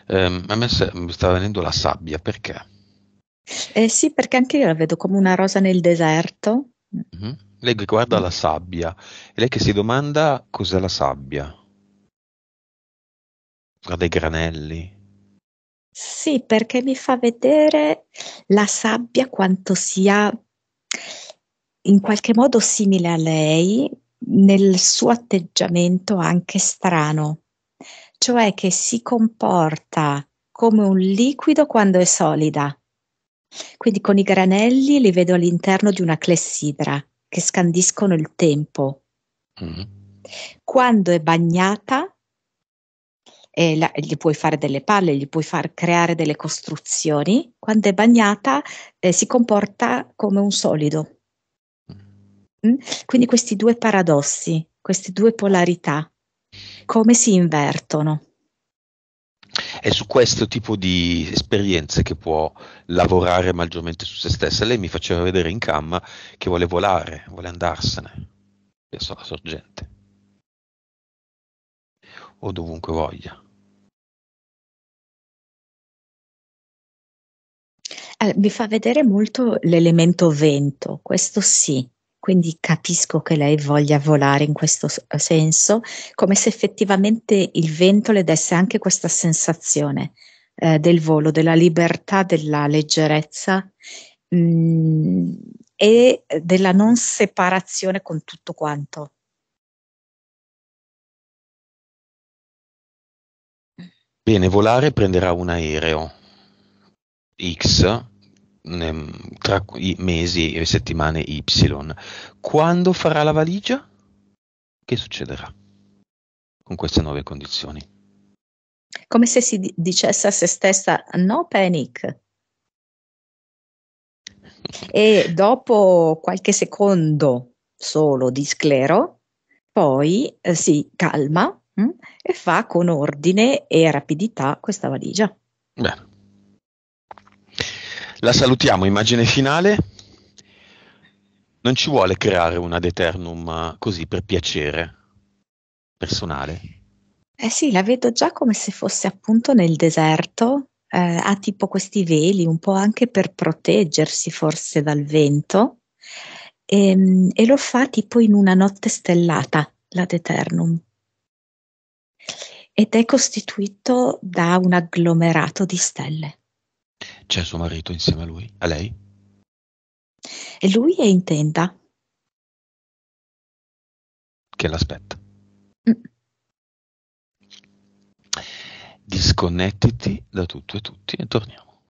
Speaker 2: Um, a me sta venendo la sabbia, perché?
Speaker 1: Eh sì, perché anche io la
Speaker 3: vedo come una rosa nel deserto.
Speaker 2: Mm-hmm. Lei guarda la sabbia e lei che si domanda cos'è la sabbia tra dei granelli.
Speaker 3: Sì, perché mi fa vedere la sabbia quanto sia in qualche modo simile a lei nel suo atteggiamento anche strano, cioè che si comporta come un liquido quando è solida. Quindi con i granelli li vedo all'interno di una clessidra che scandiscono il tempo. Mm. Quando è bagnata e la, gli puoi fare delle palle, gli puoi far creare delle costruzioni, quando è bagnata eh, si comporta come un solido. Mm. mm? Quindi questi due paradossi, queste due polarità, come si invertono?
Speaker 2: È su questo tipo di esperienze che può lavorare maggiormente su se stessa. Lei mi faceva vedere in cam che vuole volare, vuole andarsene verso la sorgente o dovunque voglia.
Speaker 1: Eh, mi fa vedere molto
Speaker 3: l'elemento vento, questo sì, quindi capisco che lei voglia volare in questo senso, come se effettivamente il vento le desse anche questa sensazione eh, del volo, della libertà, della leggerezza mh,
Speaker 1: mm, e della non separazione con tutto quanto. Bene, volare
Speaker 2: prenderà un aereo X tra i mesi e settimane Y. Quando farà la valigia? Che succederà con queste nuove condizioni?
Speaker 3: Come se si dicesse a se stessa no panic. e dopo qualche secondo solo di sclero, poi eh, si calma mh, mm, e fa con ordine e rapidità questa valigia.
Speaker 2: Bene. La salutiamo, immagine finale. Non ci vuole creare una Deternum eh, così per piacere personale?
Speaker 3: Eh sì, la vedo già come se fosse appunto nel deserto, eh, ha tipo questi veli, un po' anche per proteggersi forse dal vento, e, ehm, e lo fa tipo in una notte stellata, la Deternum ed è costituito da un
Speaker 1: agglomerato di stelle.
Speaker 2: C'è suo marito insieme a lui, a lei?
Speaker 1: E lui è in tenda. Che l'aspetta. Mm. Disconnettiti da tutto e tutti e torniamo.